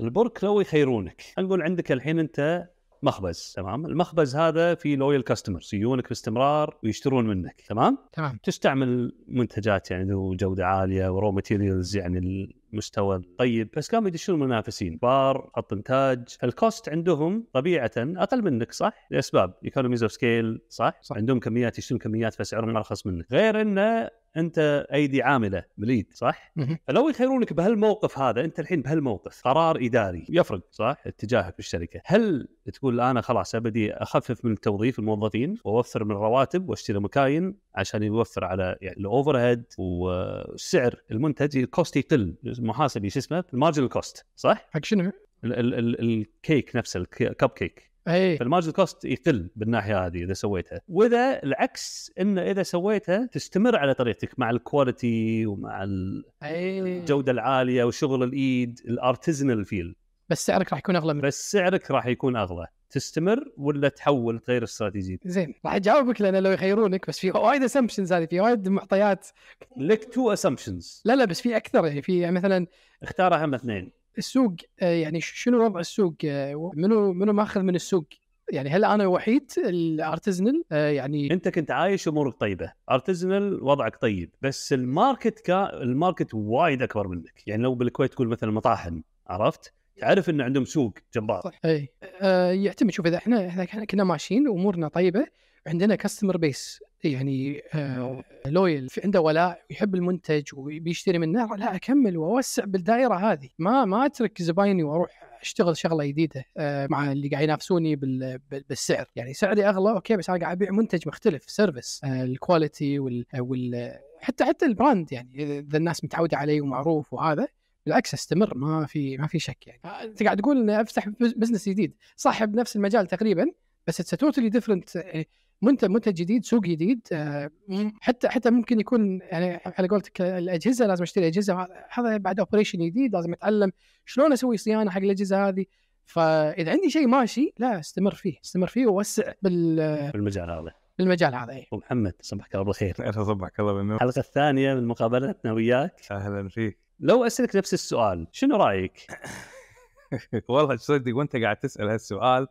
البرك لو يخيرونك نقول عندك الحين انت مخبز تمام المخبز هذا فيه لويال كاستمرز يجونك باستمرار ويشترون منك تمام تمام تستعمل منتجات يعني ذو جوده عاليه ورو ماتيريالز يعني المستوى الطيب بس قاموا يدشون منافسين بار خط انتاج الكوست عندهم طبيعه اقل منك صح لاسباب ايكونوميز اوف سكيل صح؟, صح عندهم كميات يشترون كميات فسعرهم ارخص منك غير انه انت ايدي عامله مليت صح؟ فلو يخيرونك بهالموقف هذا انت الحين بهالموقف قرار اداري يفرق صح؟ اتجاهك بالشركه، هل تقول انا خلاص ابدي اخفف من توظيف الموظفين واوفر من الرواتب واشتري مكاين عشان يوفر على يعني الاوفر هيد وسعر المنتج الكوست يقل محاسبي شو اسمه المارجن كوست صح؟ حق شنو؟ الكيك نفسه الكب كيك اي فالمارجن كوست يقل بالناحيه هذه اذا سويتها واذا العكس انه اذا سويتها تستمر على طريقتك مع الكواليتي ومع إيه. الجوده العاليه وشغل الايد الارتزنال فيل بس سعرك راح يكون اغلى من بس سعرك راح يكون اغلى تستمر ولا تحول تغير استراتيجي زين راح اجاوبك لان لو يخيرونك بس في وايد اسامبشنز هذه في وايد معطيات لك تو اسامبشنز لا لا بس في اكثر يعني في مثلا اختار اهم اثنين السوق آه، يعني شنو وضع السوق آه، منو منو ماخذ من السوق يعني هل انا وحيد الارتزنال آه، يعني انت كنت عايش امورك طيبه ارتزنال وضعك طيب بس الماركت كا الماركت وايد اكبر منك يعني لو بالكويت تقول مثلا مطاحن عرفت تعرف ان عندهم سوق جبار صح اي أه يعتمد شوف اذا احنا احنا كنا ماشيين وامورنا طيبه عندنا كاستمر بيس يعني نعم. آه لويل في عنده ولاء يحب المنتج وبيشتري منه لا اكمل واوسع بالدائره هذه ما ما اترك زبايني واروح اشتغل شغله جديده آه، مع اللي قاعد ينافسوني بالسعر يعني سعري اغلى اوكي بس انا قاعد ابيع منتج مختلف سيرفيس آه، الكواليتي وال, وال حتى حتى البراند يعني اذا الناس متعوده عليه ومعروف وهذا بالعكس استمر ما في ما في شك يعني آه، انت قاعد تقول اني افتح بزنس جديد صاحب نفس المجال تقريبا بس اتس توتالي ديفرنت يعني منتج منتج جديد سوق جديد آه، حتى حتى ممكن يكون يعني على قولتك الاجهزه لازم اشتري اجهزه هذا بعد اوبريشن جديد لازم اتعلم شلون اسوي صيانه حق الاجهزه هذه فاذا عندي شيء ماشي لا استمر فيه استمر فيه ووسع بال بالمجال هذا بالمجال هذا اي محمد صبحك الله بالخير انا صبحك الله بالنور الحلقه الثانيه من مقابلتنا وياك اهلا فيك لو اسالك نفس السؤال شنو رايك؟ والله تصدق وانت قاعد تسال هالسؤال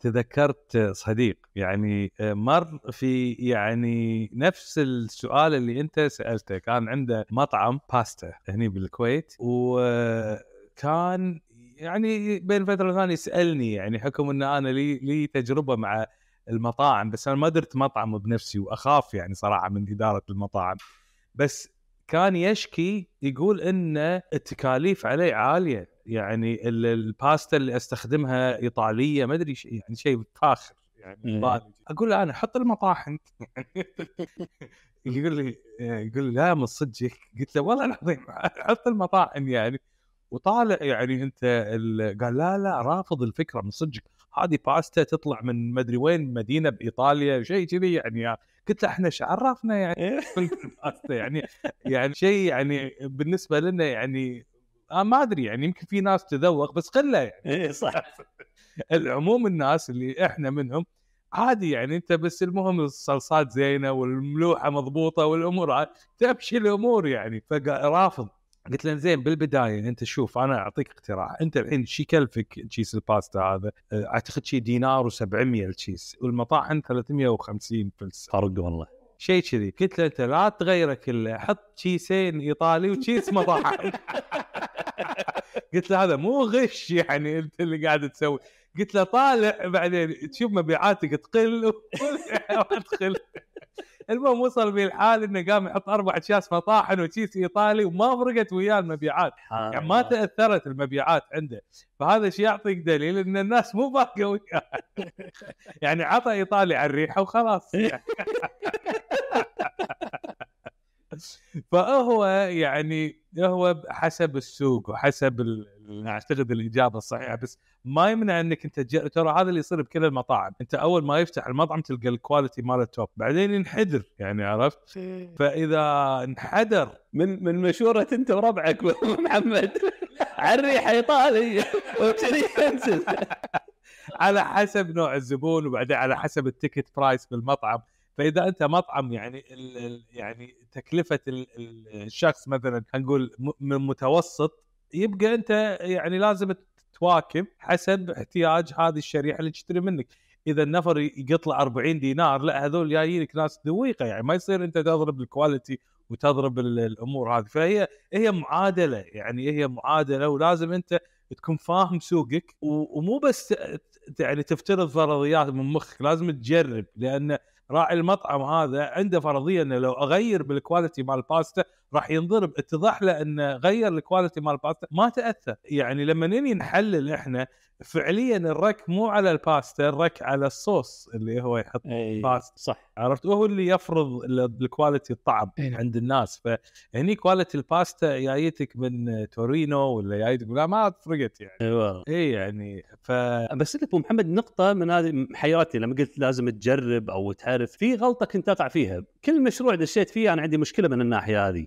تذكرت صديق يعني آه، مر في يعني نفس السؤال اللي انت سالته كان عنده مطعم باستا هني بالكويت وكان يعني بين فتره وثانيه يسالني يعني حكم ان انا لي لي تجربه مع المطاعم بس انا ما درت مطعم بنفسي واخاف يعني صراحه من اداره المطاعم بس كان يشكي يقول ان التكاليف عليه عاليه يعني الباستا اللي استخدمها ايطاليه ما ادري شيء يعني شيء فاخر يعني إيه. اقول له انا حط المطاحن يقول لي يقول لي لا من صدقك قلت له والله العظيم حط المطاحن يعني وطالع يعني انت قال لا لا رافض الفكره من صدقك هذه باستا تطلع من مدري وين مدينه بايطاليا شيء كذي يعني, يعني قلت له احنا ايش عرفنا يعني إيه. يعني يعني شيء يعني بالنسبه لنا يعني آه ما ادري يعني يمكن في ناس تذوق بس قله يعني اي صح العموم الناس اللي احنا منهم عادي يعني انت بس المهم الصلصات زينه والملوحه مضبوطه والامور تمشي الامور يعني فرافض قلت له زين بالبدايه انت شوف انا اعطيك اقتراح انت الحين شي كلفك كيس الباستا هذا آه، اعتقد شي دينار و700 الكيس والمطاعم 350 فلس فرق والله شيء كذي قلت له انت لا تغيره كله حط كيسين ايطالي وكيس مطاعم قلت له هذا مو غش يعني انت اللي قاعد تسوي قلت له طالع بعدين تشوف مبيعاتك تقل وادخل المهم وصل في الحال انه قام يحط اربع اكياس مطاحن وتشيس ايطالي وما فرقت وياه المبيعات يعني ما تاثرت المبيعات عنده فهذا شيء يعطيك دليل ان الناس مو باقيه وياه يعني عطى ايطالي على الريحه وخلاص يعني. فهو يعني هو حسب السوق وحسب اعتقد الاجابه الصحيحه بس ما يمنع انك انت جا... ترى هذا اللي يصير بكل المطاعم انت اول ما يفتح المطعم تلقى الكواليتي ماله توب بعدين ينحدر يعني عرفت إيه. فاذا انحدر من من مشوره انت وربعك محمد على الريحه ايطالي ينزل على حسب نوع الزبون وبعدين على حسب التيكت برايس بالمطعم فاذا انت مطعم يعني يعني تكلفه الشخص مثلا نقول من متوسط يبقى انت يعني لازم تواكب حسب احتياج هذه الشريحه اللي تشتري منك اذا النفر يطلع 40 دينار لا هذول جايينك ناس ذويقه يعني ما يصير انت تضرب الكواليتي وتضرب الامور هذه فهي هي معادله يعني هي معادله ولازم انت تكون فاهم سوقك ومو بس يعني تفترض فرضيات من مخك لازم تجرب لان راعي المطعم هذا عنده فرضيه انه لو اغير بالكواليتي مال الباستا راح ينضرب اتضح له انه غير الكواليتي مال الباستا ما تاثر يعني لما نجي نحلل احنا فعليا الرك مو على الباستا الرك على الصوص اللي هو يحط الباستا صح عرفت وهو اللي يفرض الكواليتي الطعم نعم. عند الناس فهني كواليتي الباستا جايتك من تورينو ولا جايتك لا ما فرقت يعني اي والله اي يعني ف بس لك ابو محمد نقطه من هذه حياتي لما قلت لازم تجرب او تعرف في غلطه كنت اقع فيها كل مشروع دشيت فيه انا عندي مشكله من الناحيه هذه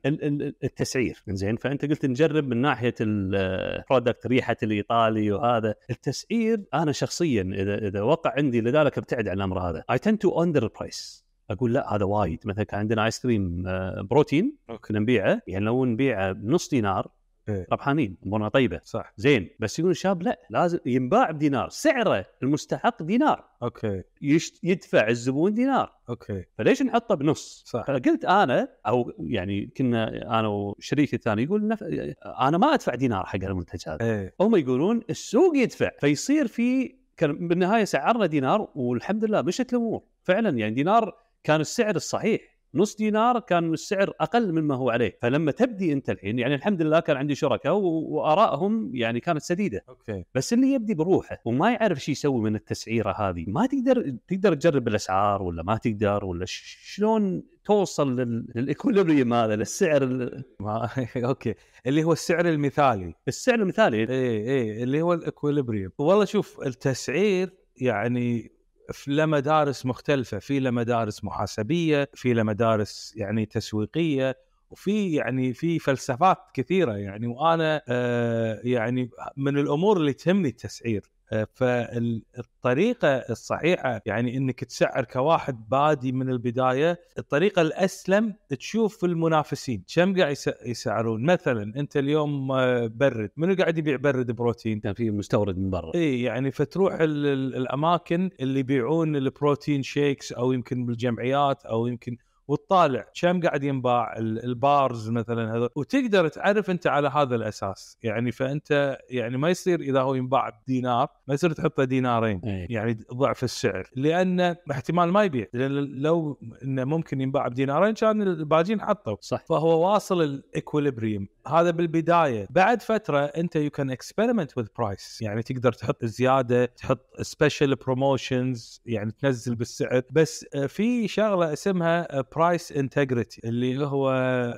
التسعير زين فانت قلت نجرب من ناحيه البرودكت ريحه الايطالي وهذا التسعير انا شخصيا اذا اذا وقع عندي لذلك ابتعد عن الامر هذا اي تند تو اندر برايس اقول لا هذا وايد مثلا كان عندنا ايس كريم آه، بروتين كنا نبيعه يعني لو نبيعه بنص دينار إيه. ربحانين امورنا طيبه صح زين بس يقول الشاب لا لازم ينباع بدينار سعره المستحق دينار اوكي يشت يدفع الزبون دينار اوكي فليش نحطه بنص؟ صح فقلت انا او يعني كنا انا وشريكي الثاني يقول نف... انا ما ادفع دينار حق المنتج هذا إيه. هم يقولون السوق يدفع فيصير في كان بالنهايه سعرنا دينار والحمد لله مشت الامور فعلا يعني دينار كان السعر الصحيح نص دينار كان السعر اقل مما هو عليه فلما تبدي انت الحين يعني الحمد لله كان عندي شركاء وارائهم يعني كانت سديده اوكي بس اللي يبدي بروحه وما يعرف شو يسوي من التسعيره هذه ما تقدر تقدر تجرب الاسعار ولا ما تقدر ولا شلون توصل للايكوليبريم هذا للسعر ال... ما... اوكي اللي هو السعر المثالي السعر المثالي اي اي اللي هو الايكوليبريم والله شوف التسعير يعني في لمدارس مختلفه في لمدارس محاسبيه في لمدارس يعني تسويقيه وفي يعني في فلسفات كثيره يعني وانا آه يعني من الامور اللي تهمني التسعير آه، فالطريقة الصحيحة يعني انك تسعر كواحد بادي من البداية الطريقة الاسلم تشوف المنافسين كم قاعد يسعرون مثلا انت اليوم آه، برد منو قاعد يبيع برد بروتين كان في مستورد من برا اي يعني فتروح الاماكن اللي يبيعون البروتين شيكس او يمكن بالجمعيات او يمكن وتطالع كم قاعد ينباع البارز مثلا هذا وتقدر تعرف انت على هذا الاساس يعني فانت يعني ما يصير اذا هو ينباع بدينار ما يصير تحطه دينارين إيه. يعني ضعف السعر لان احتمال ما يبيع لان لو انه ممكن ينباع بدينارين كان الباجين حطوا صح فهو واصل الاكوليبريم هذا بالبدايه بعد فتره انت يو كان اكسبيرمنت وذ برايس يعني تقدر تحط زياده تحط سبيشل بروموشنز يعني تنزل بالسعر بس في شغله اسمها برايس انتجريتي اللي هو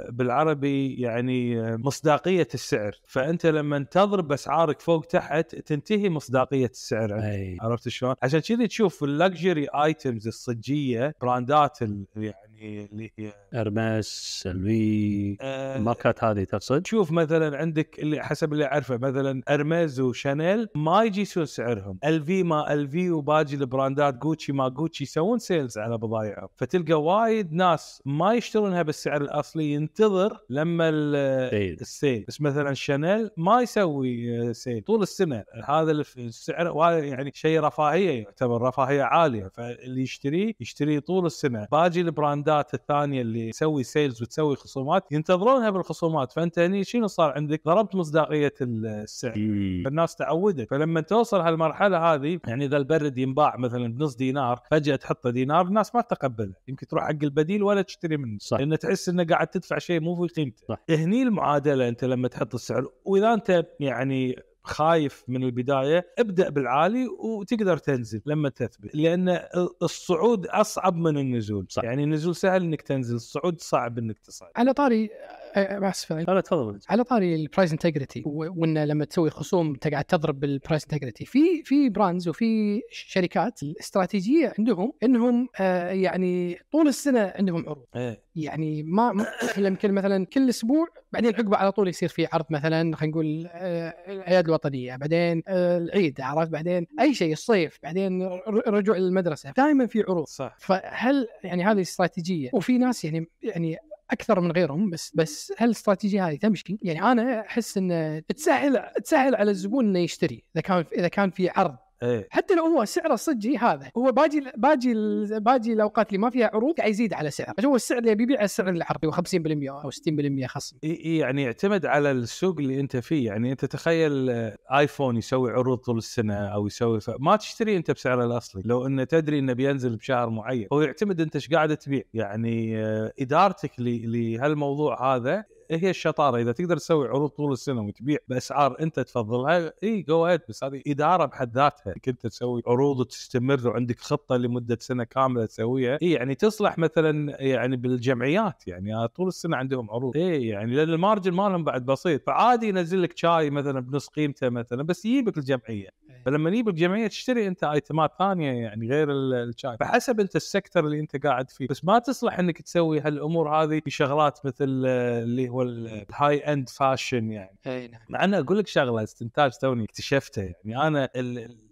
بالعربي يعني مصداقيه السعر فانت لما تضرب اسعارك فوق تحت تنتهي مصداقيه السعر عرفت شلون؟ عشان كذي تشوف اللكجري ايتمز الصجيه براندات يعني هي اللي هي ارمس الوي آه الماركات هذه تقصد؟ شوف مثلا عندك اللي حسب اللي اعرفه مثلا ارمز وشانيل ما يجيسون سعرهم، الفي ما الفي وباجي البراندات جوتشي ما جوتشي يسوون سيلز على بضايعهم، فتلقى وايد ناس ما يشترونها بالسعر الاصلي ينتظر لما السيل بس مثلا شانيل ما يسوي آه، سيل طول السنه هذا السعر يعني شيء رفاهيه يعتبر رفاهيه عاليه فاللي يشتريه يشتريه طول السنه، باجي البراندات البراندات الثانيه اللي تسوي سيلز وتسوي خصومات ينتظرونها بالخصومات فانت هني شنو صار عندك ضربت مصداقيه السعر فالناس تعودت فلما توصل هالمرحله هذه يعني اذا البرد ينباع مثلا بنص دينار فجاه تحطه دينار الناس ما تتقبله يمكن تروح حق البديل ولا تشتري منه صح لان تحس انك قاعد تدفع شيء مو في قيمته صح. هني المعادله انت لما تحط السعر واذا انت يعني خايف من البدايه ابدا بالعالي وتقدر تنزل لما تثبت لان الصعود اصعب من النزول صح. يعني النزول سهل انك تنزل الصعود صعب انك تصعد على طاري اسف إيه، إيه، لا لا تفضل على طاري البرايس انتجريتي وان لما تسوي خصوم انت قاعد تضرب بالبرايس انتجريتي في في براندز وفي شركات الاستراتيجيه عندهم انهم آه، يعني طول السنه عندهم عروض إيه. يعني ما يمكن مثلا كل اسبوع بعدين عقبه على طول يصير في عرض مثلا خلينا نقول آه، الاعياد الوطنيه بعدين آه، العيد عرفت بعدين اي شيء الصيف بعدين رجوع للمدرسه دائما في عروض صح فهل يعني هذه استراتيجيه وفي ناس يعني يعني اكثر من غيرهم بس بس هل الاستراتيجيه هذه تمشي؟ يعني انا احس ان تسهل تسهل على الزبون انه يشتري اذا كان اذا كان في عرض إيه. حتى لو هو سعره إيه صجي هذا هو باجي باجي باجي الاوقات اللي ما فيها عروض قاعد يزيد على سعره هو السعر اللي بيبيع السعر اللي عرضي 50% او 60% خصم اي يعني يعتمد على السوق اللي انت فيه يعني انت تخيل آه، ايفون يسوي عروض طول السنه او يسوي ف... ما تشتري انت بسعره الاصلي لو انه تدري انه بينزل بشهر معين هو يعتمد انت ايش قاعد تبيع يعني آه، ادارتك لهالموضوع هذا هي الشطاره اذا تقدر تسوي عروض طول السنه وتبيع باسعار انت تفضلها اي جو بس هذه اداره بحد ذاتها انك انت تسوي عروض وتستمر وعندك خطه لمده سنه كامله تسويها اي يعني تصلح مثلا يعني بالجمعيات يعني آه، طول السنه عندهم عروض اي يعني لان المارجن مالهم بعد بسيط فعادي ينزل لك شاي مثلا بنص قيمته مثلا بس يجيبك الجمعيه فلما نجيب الجمعيه تشتري انت ايتمات ثانيه يعني غير الشاي فحسب انت السكتر اللي انت قاعد فيه بس ما تصلح انك تسوي هالامور هذه في شغلات مثل آه، اللي هو الهاي اند فاشن يعني اي نعم مع اني اقول لك شغله استنتاج توني اكتشفته يعني انا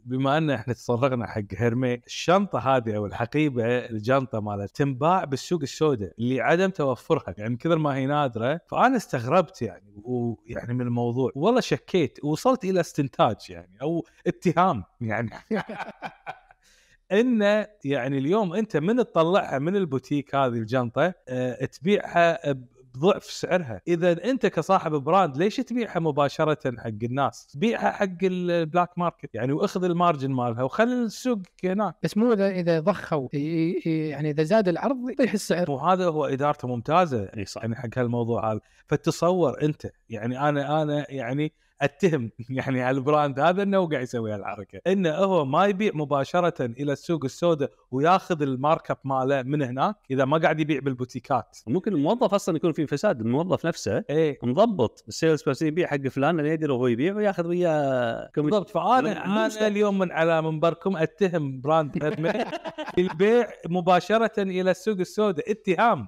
بما ان احنا تطرقنا حق هيرمي الشنطه هذه او الحقيبه الجنطه مالها تنباع بالسوق السوداء لعدم توفرها يعني من كثر ما هي نادره فانا استغربت يعني ويعني من الموضوع والله شكيت وصلت الى استنتاج يعني او اتهام يعني انه يعني اليوم انت من تطلعها من البوتيك هذه الجنطه أه تبيعها ضعف سعرها اذا انت كصاحب براند ليش تبيعها مباشره حق الناس بيعها حق البلاك ماركت يعني واخذ المارجن مالها وخلي السوق هناك بس مو اذا اذا ضخوا يعني اذا زاد العرض يطيح السعر وهذا هو ادارته ممتازه يعني حق هالموضوع هذا فتصور انت يعني انا انا يعني اتهم يعني على البراند هذا انه قاعد يسوي هالحركه انه هو ما يبيع مباشره الى السوق السوداء وياخذ المارك اب ماله من هناك اذا ما قاعد يبيع بالبوتيكات ممكن الموظف اصلا يكون في فساد الموظف نفسه ايه مضبط السيلز بيرسون يبيع حق فلان اللي يدري هو يبيع وياخذ وياه بالضبط فانا انا اليوم من على منبركم اتهم براند بالبيع البيع مباشره الى السوق السوداء اتهام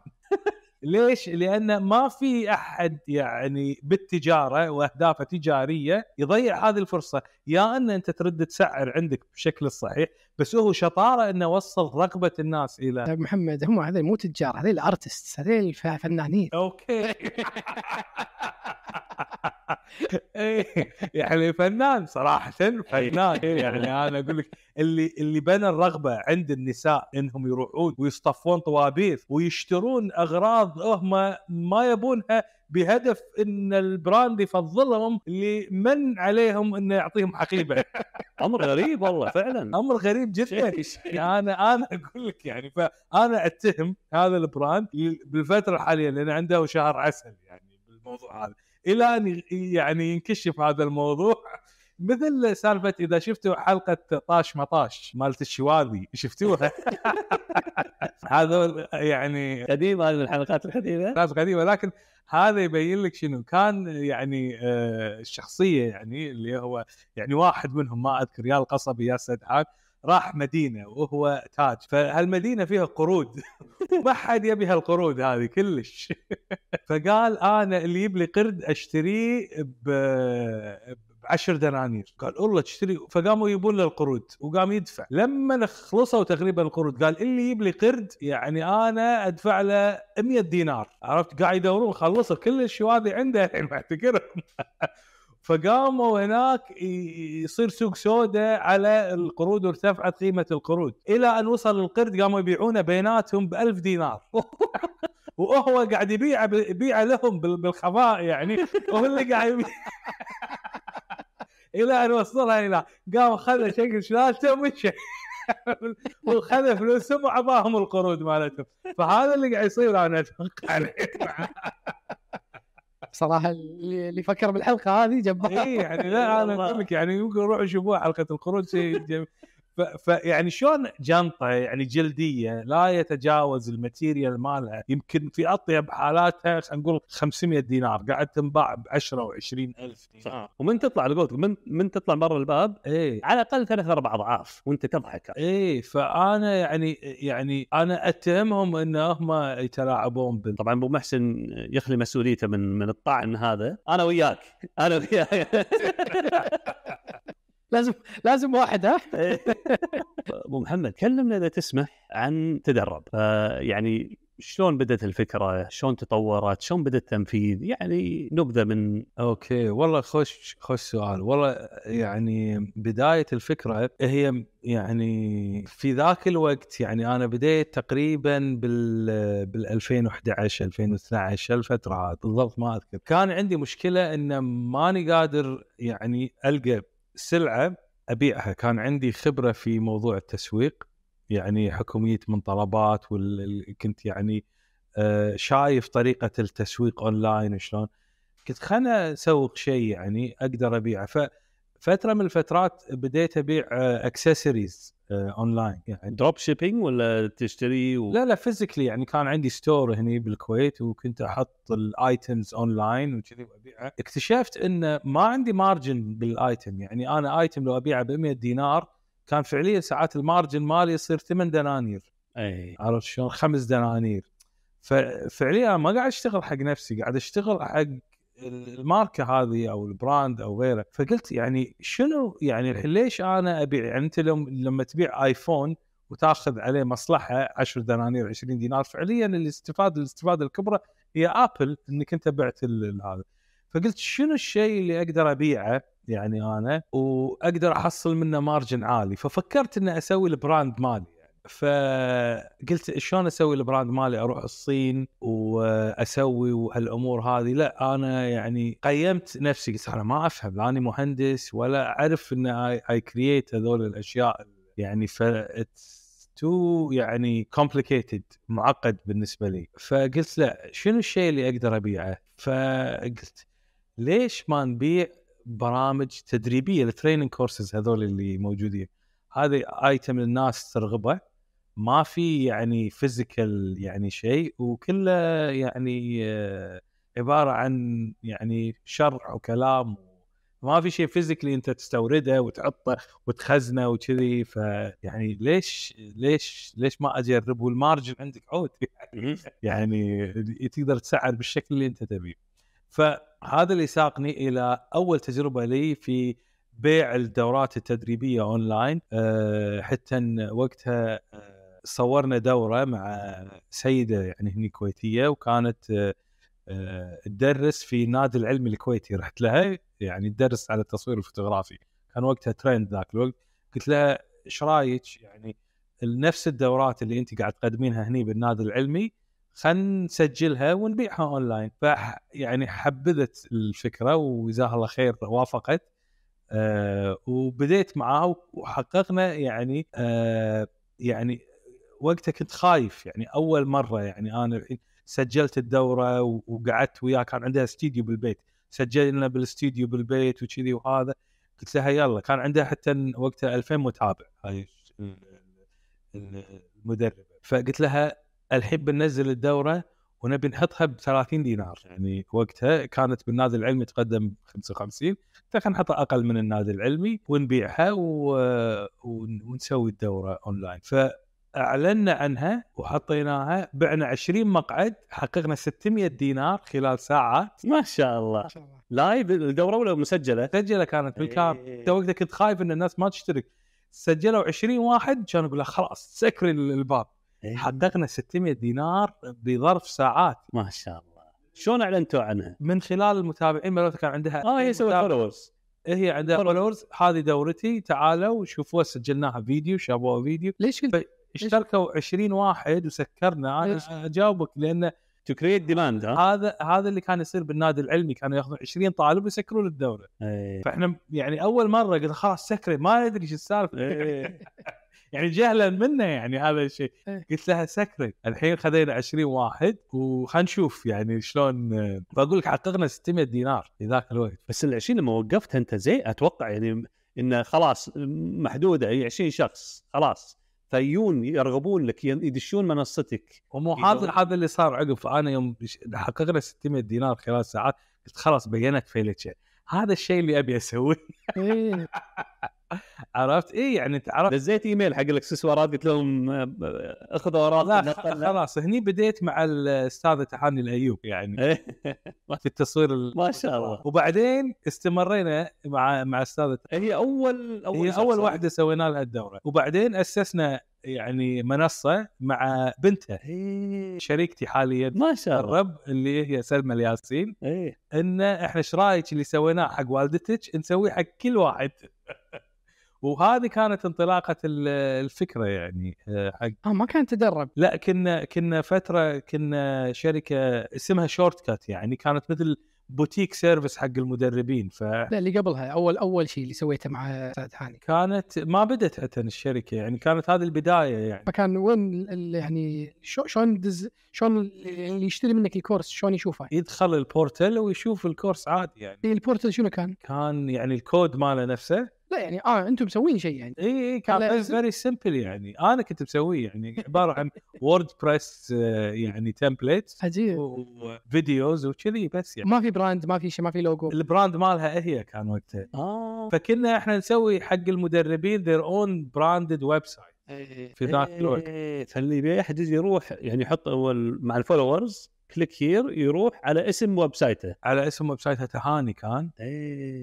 ليش؟ لان ما في احد يعني بالتجاره واهدافه تجاريه يضيع هذه الفرصه، يا ان انت ترد تسعر عندك بالشكل الصحيح، بس هو شطاره انه وصل رغبه الناس الى طيب محمد هم هذول مو تجار، هذول ارتست، هذول فنانين اوكي يعني فنان صراحه فنان إيه. يعني انا اقول لك اللي اللي بنى الرغبه عند النساء انهم يروحون ويصطفون طوابير ويشترون اغراض هم ما يبونها بهدف ان البراند يفضلهم لمن عليهم انه يعطيهم حقيبه امر غريب والله فعلا امر غريب جدا يعني انا انا اقول لك يعني فانا اتهم هذا البراند بالفتره الحاليه لان عنده شهر عسل يعني بالموضوع هذا الى ان يعني ينكشف هذا الموضوع مثل سالفه اذا شفتوا حلقه طاش مطاش مالت الشواذي شفتوها هذا يعني قديمه هذه من الحلقات القديمه الحلقات القديمه لكن هذا يبين لك شنو كان يعني آه، الشخصيه يعني اللي هو يعني واحد منهم ما اذكر يا القصبي يا السدحان راح مدينه وهو تاج فهالمدينه فيها قرود ما حد يبي هالقرود هذه كلش فقال انا اللي يجيب لي قرد اشتريه ب... ب 10 دنانير قال والله تشتري فقاموا يبون له القرود وقام يدفع لما خلصوا تقريبا القرود قال اللي يجيب لي قرد يعني انا ادفع له 100 دينار عرفت قاعد يدورون خلصوا كل هذه عنده الحين فقاموا هناك يصير سوق سوداء على القرود وارتفعت قيمه القرود الى ان وصل القرد قاموا يبيعونه بيناتهم ب 1000 دينار وهو قاعد يبيع يبيع لهم بالخفاء يعني هو اللي قاعد يبيع الى ان وصلها الى قام خذ شكل شلالته ومشى وخذ فلوسهم وعطاهم القروض مالتهم فهذا اللي قاعد يصير انا اتوقع صراحه اللي فكر بالحلقه هذه جبار اي يعني لا انا اقول لك يعني يمكن روحوا شوفوها حلقه القروض شيء فيعني شلون جنطه يعني جلديه لا يتجاوز الماتيريال مالها يمكن في اطيب حالاتها خلينا نقول 500 دينار قاعد تنباع ب 10 و20 الف دينار ومن تطلع على من من تطلع برا الباب ايه على الاقل ثلاث اربع اضعاف وانت تضحك ايه فانا يعني يعني انا اتهمهم ان هم يتلاعبون بال طبعا ابو محسن يخلي مسؤوليته من من الطعن هذا انا وياك انا وياك لازم لازم واحد ها إيه. ابو محمد كلمنا اذا تسمح عن تدرب آه يعني شلون بدت الفكره؟ شلون تطورت؟ شلون بدا التنفيذ؟ يعني نبذه من اوكي والله خوش خوش سؤال والله يعني بدايه الفكره هي يعني في ذاك الوقت يعني انا بديت تقريبا بال بال 2011 2012 الفتره هذه بالضبط ما اذكر كان عندي مشكله ان ماني قادر يعني القى سلعه ابيعها كان عندي خبره في موضوع التسويق يعني حكوميه من طلبات وكنت يعني آه، شايف طريقه التسويق اونلاين شلون كنت خلنا اسوق شيء يعني اقدر ابيعه فتره من الفترات بديت ابيع اكسسوارز آه، اونلاين آه، يعني دروب شيبينج ولا تشتري و... لا لا فيزيكلي يعني كان عندي ستور هني بالكويت وكنت آه. احط الايتمز اونلاين وكذي وابيعه اكتشفت ان ما عندي مارجن بالايتم يعني انا ايتم لو ابيعه ب 100 دينار كان فعليا ساعات المارجن مالي يصير 8 دنانير اي عرفت شلون 5 دنانير ففعليا ما قاعد اشتغل حق نفسي قاعد اشتغل حق الماركه هذه او البراند او غيره فقلت يعني شنو يعني إيه. ليش انا ابيع يعني انت لما تبيع ايفون وتاخذ عليه مصلحه 10 دنانير 20 دينار فعليا الاستفاده الاستفاده الكبرى هي ابل انك انت بعت هذا فقلت شنو الشيء اللي اقدر ابيعه يعني انا واقدر احصل منه مارجن عالي ففكرت اني اسوي البراند مالي فقلت شلون اسوي البراند مالي اروح الصين واسوي وهالامور هذه لا انا يعني قيمت نفسي قلت انا ما افهم لاني مهندس ولا اعرف ان اي كرييت هذول الاشياء يعني ف تو يعني كومبليكيتد معقد بالنسبه لي فقلت لا شنو الشيء اللي اقدر ابيعه فقلت ليش ما نبيع برامج تدريبيه التريننج كورسز هذول اللي موجودين هذه ايتم الناس ترغبه ما في يعني فيزيكال يعني شيء وكله يعني آه، عباره عن يعني شرح وكلام ما في شيء فيزيكلي انت تستورده وتحطه وتخزنه وكذي فيعني ليش ليش ليش ما اجرب والمارجن عندك عود يعني, يعني تقدر تسعر بالشكل اللي انت تبيه فهذا اللي ساقني الى اول تجربه لي في بيع الدورات التدريبيه اونلاين أه حتى وقتها أه صورنا دوره مع سيده يعني هني كويتيه وكانت آه، تدرس في نادي العلمي الكويتي رحت لها يعني تدرس على التصوير الفوتوغرافي كان وقتها ترند ذاك الوقت قلت لها ايش رايك يعني نفس الدورات اللي انت قاعد تقدمينها هني بالنادي العلمي خلينا نسجلها ونبيعها اونلاين ف يعني حبذت الفكره وجزاها الله خير وافقت أه وبديت معاه وحققنا يعني أه يعني وقتها كنت خايف يعني اول مره يعني انا الحين سجلت الدوره وقعدت وياه كان عندها استديو بالبيت سجلنا بالاستديو بالبيت وكذي وهذا قلت لها يلا كان عندها حتى وقتها 2000 متابع هاي المدربه فقلت لها الحين بننزل الدوره ونبي نحطها ب 30 دينار يعني وقتها كانت بالنادي العلمي تقدم 55 فخلينا نحطها اقل من النادي العلمي ونبيعها و... ونسوي الدوره اونلاين ف اعلنا عنها وحطيناها بعنا 20 مقعد حققنا 600 دينار خلال ساعات ما شاء الله لايف الدوره ولا مسجله؟ مسجله كانت بالكامل انت إيه. وقتها كنت خايف ان الناس ما تشترك سجلوا 20 واحد كان اقول خلاص سكر الباب إيه. حققنا 600 دينار بظرف ساعات ما شاء الله شلون اعلنتوا عنها؟ من خلال المتابعين مالتها كان عندها اه هي سوت فولورز هي عندها فولورز هذه دورتي تعالوا شوفوها سجلناها فيديو شافوها فيديو ليش قلت اشتركوا 20 واحد وسكرنا انا اجاوبك لان تو كريت ديماند هذا هذا اللي كان يصير بالنادي العلمي كانوا ياخذون 20 طالب ويسكرون الدوره أيه. فاحنا يعني اول مره قلت خلاص سكري ما ادري ايش السالفه إيه. يعني جهلا منا يعني هذا الشيء إيه. قلت لها سكري الحين خذينا 20 واحد وخلينا نشوف يعني شلون بقول لك حققنا 600 دينار في ذاك الوقت بس ال 20 لما وقفتها انت زي اتوقع يعني انه خلاص محدوده هي يعني 20 شخص خلاص تيون يرغبون لك يدشون منصتك ومو هذا هذا اللي صار عقب انا يوم حققنا 600 دينار خلال ساعات قلت خلاص بينك فيلتشر هذا الشيء اللي ابي اسويه إيه. عرفت؟ اي يعني انت عرفت دزيت ايميل حق الاكسسوارات قلت لهم اخذوا اوراق خلاص هني بديت مع الاستاذ تحامي الايوب يعني إيه. في التصوير ما شاء الله وبعدين استمرينا مع مع استاذ هي اول اول هي اول واحده سوينا لها الدوره وبعدين اسسنا يعني منصه مع بنتها إيه. شريكتي حاليا ما شاء الله الرب اللي هي سلمى الياسين إيه. ان احنا ايش رايك اللي سويناه حق والدتك نسويه حق كل واحد وهذه كانت انطلاقه الفكره يعني آه، حق اه ما كان تدرب لا كنا كنا فتره كنا شركه اسمها شورت كات يعني كانت مثل بوتيك سيرفيس حق المدربين ف لا اللي قبلها اول اول شيء اللي سويته مع سعد هاني كانت ما بدت حتى الشركه يعني كانت هذه البدايه يعني فكان وين يعني شلون شلون اللي يشتري منك الكورس شلون يشوفه؟ يدخل البورتل ويشوف الكورس عادي يعني إيه، البورتل شنو كان؟ كان يعني الكود ماله نفسه لا يعني اه انتم مسوين شيء يعني اي اي كان فيري سمبل يعني انا كنت مسويه يعني عباره عن وورد بريس آه، يعني تمبليت وفيديوز وكذي بس يعني ما في براند ما في شيء ما في لوجو البراند مالها هي كان وقتها اه فكنا احنا نسوي حق المدربين ذير اون براندد ويب سايت في ذاك الوقت فاللي يبي احد يروح يعني يحط اول مع الفولورز كليك هير يروح على اسم ويب سايته على اسم ويب سايته تهاني كان اي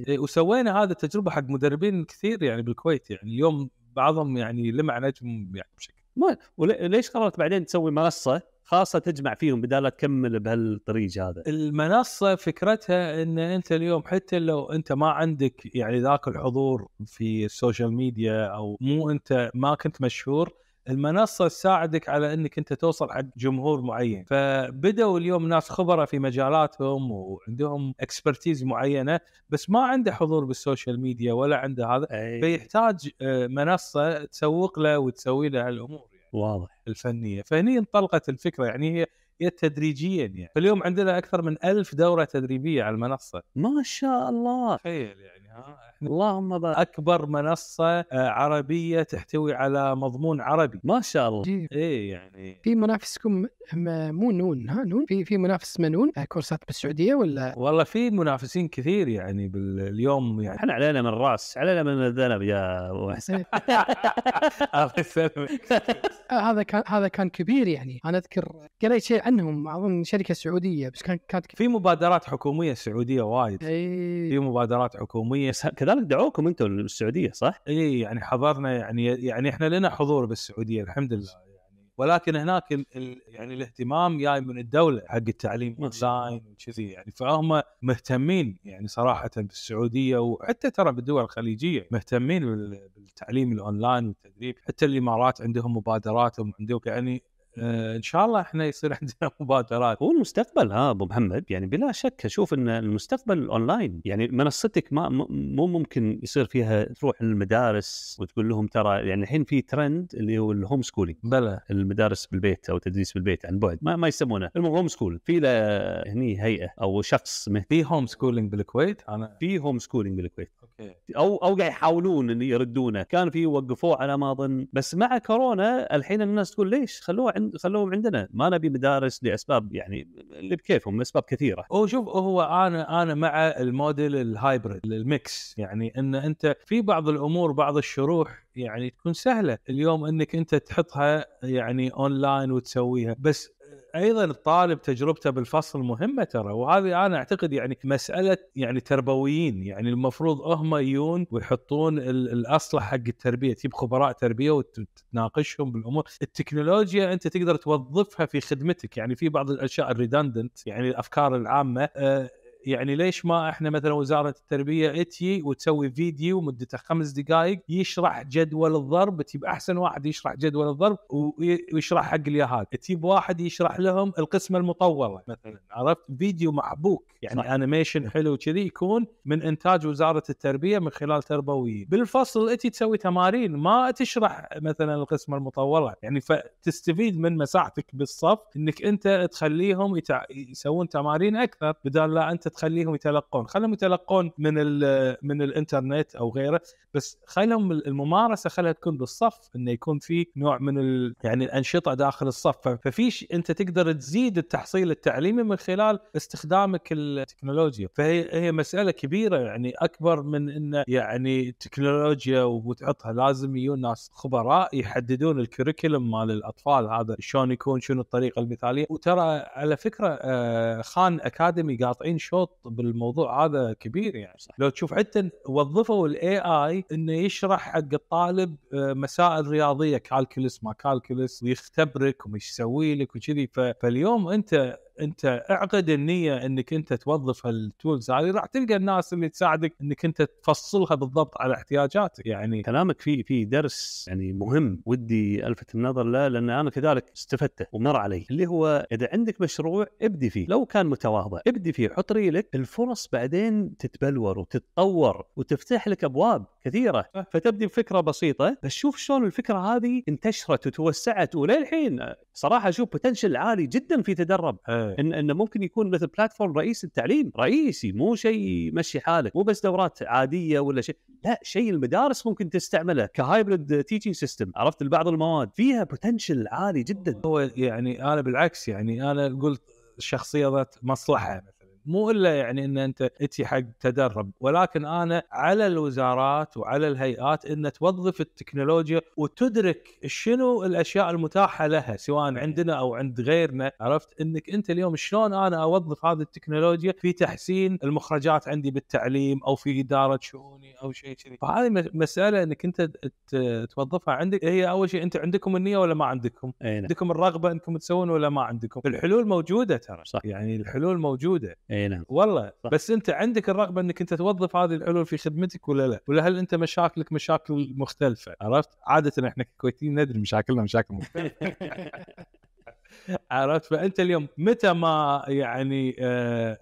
إيه وسوينا هذا التجربه حق مدربين كثير يعني بالكويت يعني اليوم بعضهم يعني لمع نجم يعني بشكل ما وليش قررت بعدين تسوي منصه خاصه تجمع فيهم بدال لا تكمل بهالطريق هذا المنصه فكرتها ان انت اليوم حتى لو انت ما عندك يعني ذاك الحضور في السوشيال ميديا او مو انت ما كنت مشهور المنصه تساعدك على انك انت توصل حق جمهور معين فبداوا اليوم ناس خبراء في مجالاتهم وعندهم اكسبرتيز معينه بس ما عنده حضور بالسوشيال ميديا ولا عنده هذا إيه. فيحتاج آه، منصه تسوق له وتسوي له هالامور يعني واضح الفنيه فهني انطلقت الفكره يعني هي هي تدريجيا يعني فاليوم عندنا اكثر من ألف دوره تدريبيه على المنصه ما شاء الله تخيل يعني ها اللهم بارك اكبر منصه آه، عربيه تحتوي على مضمون عربي ما شاء الله اي يعني في منافسكم مو نون ها نون في في منافس اسمه نون آه، كورسات بالسعوديه ولا والله في منافسين كثير يعني باليوم يعني احنا علينا من راس علينا من الذنب يا ابو حسين آه، هذا كان هذا كان كبير يعني انا اذكر قريت شيء عنهم اظن شركه سعوديه بس كان كانت في مبادرات حكوميه سعوديه وايد إيه. في مبادرات حكوميه كذلك دعوكم انتم للسعوديه صح؟ اي يعني حضرنا يعني يعني احنا لنا حضور بالسعوديه الحمد لله يعني ولكن هناك الـ يعني الاهتمام جاي من الدوله حق التعليم اونلاين وكذي يعني فهم مهتمين يعني صراحه بالسعوديه وحتى ترى بالدول الخليجيه مهتمين بالتعليم الاونلاين والتدريب حتى الامارات عندهم مبادراتهم عندهم يعني آه، ان شاء الله احنا يصير عندنا مبادرات هو المستقبل ها ابو محمد يعني بلا شك اشوف ان المستقبل الاونلاين يعني منصتك ما مو ممكن يصير فيها تروح للمدارس وتقول لهم ترى يعني الحين في ترند اللي هو الهوم سكولينج بلى المدارس بالبيت او تدريس بالبيت عن بعد ما, ما يسمونه المهم هوم سكول في له هني هيئه او شخص مهتم في هوم سكولينج بالكويت انا في هوم سكولينج بالكويت اوكي او او قاعد يحاولون ان يردونه كان في وقفوه على ما اظن بس مع كورونا الحين الناس تقول ليش خلوه عند خلوهم عندنا ما نبي مدارس لاسباب يعني اللي بكيفهم اسباب كثيره هو شوف هو انا انا مع الموديل الهايبرد الميكس يعني ان انت في بعض الامور بعض الشروح يعني تكون سهله اليوم انك انت تحطها يعني اونلاين وتسويها بس ايضا الطالب تجربته بالفصل مهمه ترى وهذه انا اعتقد يعني مساله يعني تربويين يعني المفروض هم يجون ويحطون الاصلح حق التربيه تجيب خبراء تربيه وتناقشهم بالامور التكنولوجيا انت تقدر توظفها في خدمتك يعني في بعض الاشياء الريدندنت يعني الافكار العامه آه، يعني ليش ما احنا مثلا وزاره التربيه اتي وتسوي فيديو مدته خمس دقائق يشرح جدول الضرب تجيب احسن واحد يشرح جدول الضرب ويشرح حق اليهال تجيب واحد يشرح لهم القسمه المطوله مثلا عرفت فيديو محبوك يعني صح. انيميشن حلو كذي يكون من انتاج وزاره التربيه من خلال تربويين بالفصل اتي تسوي تمارين ما تشرح مثلا القسمه المطوله يعني فتستفيد من مساحتك بالصف انك انت تخليهم يتع... يسوون تمارين اكثر بدل لا انت تخليهم يتلقون خلهم يتلقون من من الانترنت او غيره بس خلهم الممارسه خلها تكون بالصف انه يكون في نوع من ال... يعني الانشطه داخل الصف ففيش انت تقدر تزيد التحصيل التعليمي من خلال استخدامك التكنولوجيا فهي هي مساله كبيره يعني اكبر من انه يعني تكنولوجيا وتحطها لازم يجون ناس خبراء يحددون الكريكولم مال الاطفال هذا شلون يكون شنو الطريقه المثاليه وترى على فكره آه، خان اكاديمي قاطعين شوط ضغط بالموضوع هذا كبير يعني صح. لو تشوف حتى وظفوا الاي اي انه يشرح حق الطالب آه، مسائل رياضيه كالكولس ما كالكولس ويختبرك وش يسوي لك وكذي فاليوم انت انت اعقد النيه انك انت توظف التولز هذه راح تلقى الناس اللي تساعدك انك انت تفصلها بالضبط على احتياجاتك يعني كلامك في في درس يعني مهم ودي الفت النظر له لان انا كذلك استفدته ومر علي اللي هو اذا عندك مشروع ابدي فيه لو كان متواضع ابدي فيه حط ريلك الفرص بعدين تتبلور وتتطور وتفتح لك ابواب كثيره فتبدي بفكره بسيطه بس شوف شلون الفكره هذه انتشرت وتوسعت وللحين صراحه اشوف بوتنشل عالي جدا في تدرب آه. إيه. ان انه ممكن يكون مثل بلاتفورم رئيس التعليم رئيسي مو شيء مشي حالك مو بس دورات عاديه ولا شيء لا شيء المدارس ممكن تستعمله كهايبرد تيتشنج سيستم عرفت لبعض المواد فيها بوتنشل عالي جدا هو يعني انا بالعكس يعني انا قلت شخصيه ذات مصلحه مو الا يعني ان انت اتي حق تدرب ولكن انا على الوزارات وعلى الهيئات ان توظف التكنولوجيا وتدرك شنو الاشياء المتاحه لها سواء عندنا او عند غيرنا عرفت انك انت اليوم شلون انا اوظف هذه التكنولوجيا في تحسين المخرجات عندي بالتعليم او في اداره شؤوني او شيء كذي فهذه مساله انك انت توظفها عندك هي اول شيء انت عندكم النيه ولا ما عندكم؟ أينا. نعم. عندكم الرغبه انكم تسوون ولا ما عندكم؟ الحلول موجوده ترى صح. يعني الحلول موجوده أينا. اي نعم والله صح. بس انت عندك الرغبه انك انت توظف هذه الحلول في خدمتك ولا لا؟ ولا هل انت مشاكلك مشاكل مختلفه؟ عرفت؟ عاده احنا ككويتيين ندري مشاكلنا مشاكل مختلفه عرفت؟ فانت اليوم متى ما يعني آه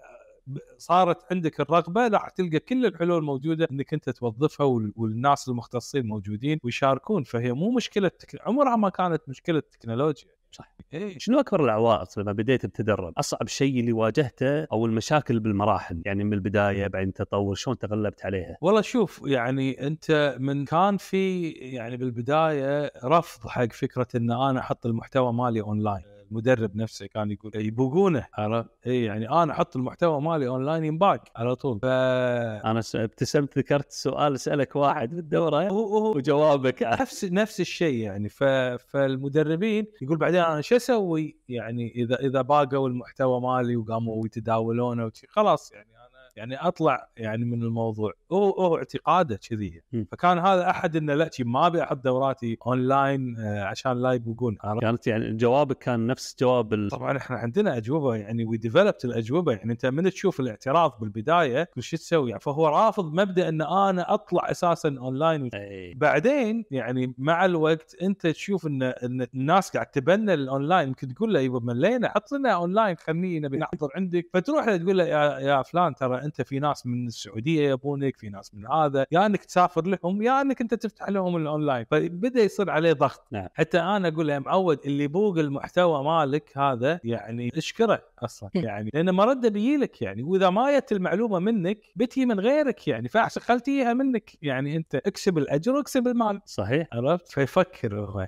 صارت عندك الرغبه راح تلقى كل الحلول موجوده انك انت توظفها والناس المختصين موجودين ويشاركون فهي مو مشكله عمرها ما كانت مشكله تكنولوجيا صح إيه. شنو اكبر العوائق لما بديت تتدرب؟ اصعب شيء اللي واجهته او المشاكل بالمراحل يعني من البدايه بعدين تطور شلون تغلبت عليها؟ والله شوف يعني انت من كان في يعني بالبدايه رفض حق فكره ان انا احط المحتوى مالي اونلاين المدرب نفسه كان يقول يبوقونه عرفت اي يعني انا احط المحتوى مالي اونلاين ينباق على طول ف انا ابتسمت ذكرت سؤال اسالك واحد بالدوره هو هو وجوابك نفس نفس الشيء يعني ف... فالمدربين يقول بعدين انا شو اسوي يعني اذا اذا باقوا المحتوى مالي وقاموا يتداولونه خلاص يعني يعني اطلع يعني من الموضوع هو هو اعتقاده كذي فكان هذا احد انه لا ما ابي احط دوراتي اونلاين آه، عشان لا يبوقون كانت يعني جوابك كان نفس جواب ال... طبعا احنا عندنا اجوبه يعني وي ديفلوبت الاجوبه يعني انت من تشوف الاعتراض بالبدايه شو تسوي يعني فهو رافض مبدا ان انا اطلع اساسا اونلاين أي. بعدين يعني مع الوقت انت تشوف ان, إن الناس قاعد تبنى الاونلاين يمكن تقول له يبا ملينا حط لنا اونلاين خليني نبي نحضر عندك فتروح له تقول له يا, يا فلان ترى انت في ناس من السعوديه يبونك في ناس من هذا يا يعني انك تسافر لهم يا يعني انك انت تفتح لهم الاونلاين فبدا يصير عليه ضغط نعم. حتى انا اقول يا معود اللي بوق المحتوى مالك هذا يعني اشكره اصلا يعني لان مرده لك يعني واذا ما جت المعلومه منك بتي من غيرك يعني فاحسن خلتيها منك يعني انت اكسب الاجر واكسب المال صحيح عرفت فيفكر هو ها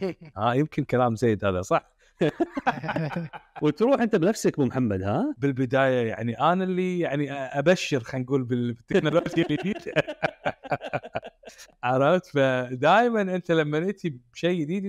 آه يمكن كلام زيد هذا صح وتروح انت بنفسك ابو محمد ها بالبدايه يعني انا اللي يعني ابشر خلينا نقول بالتكنولوجيا الجديده عرفت فدائما انت لما تجي بشيء جديد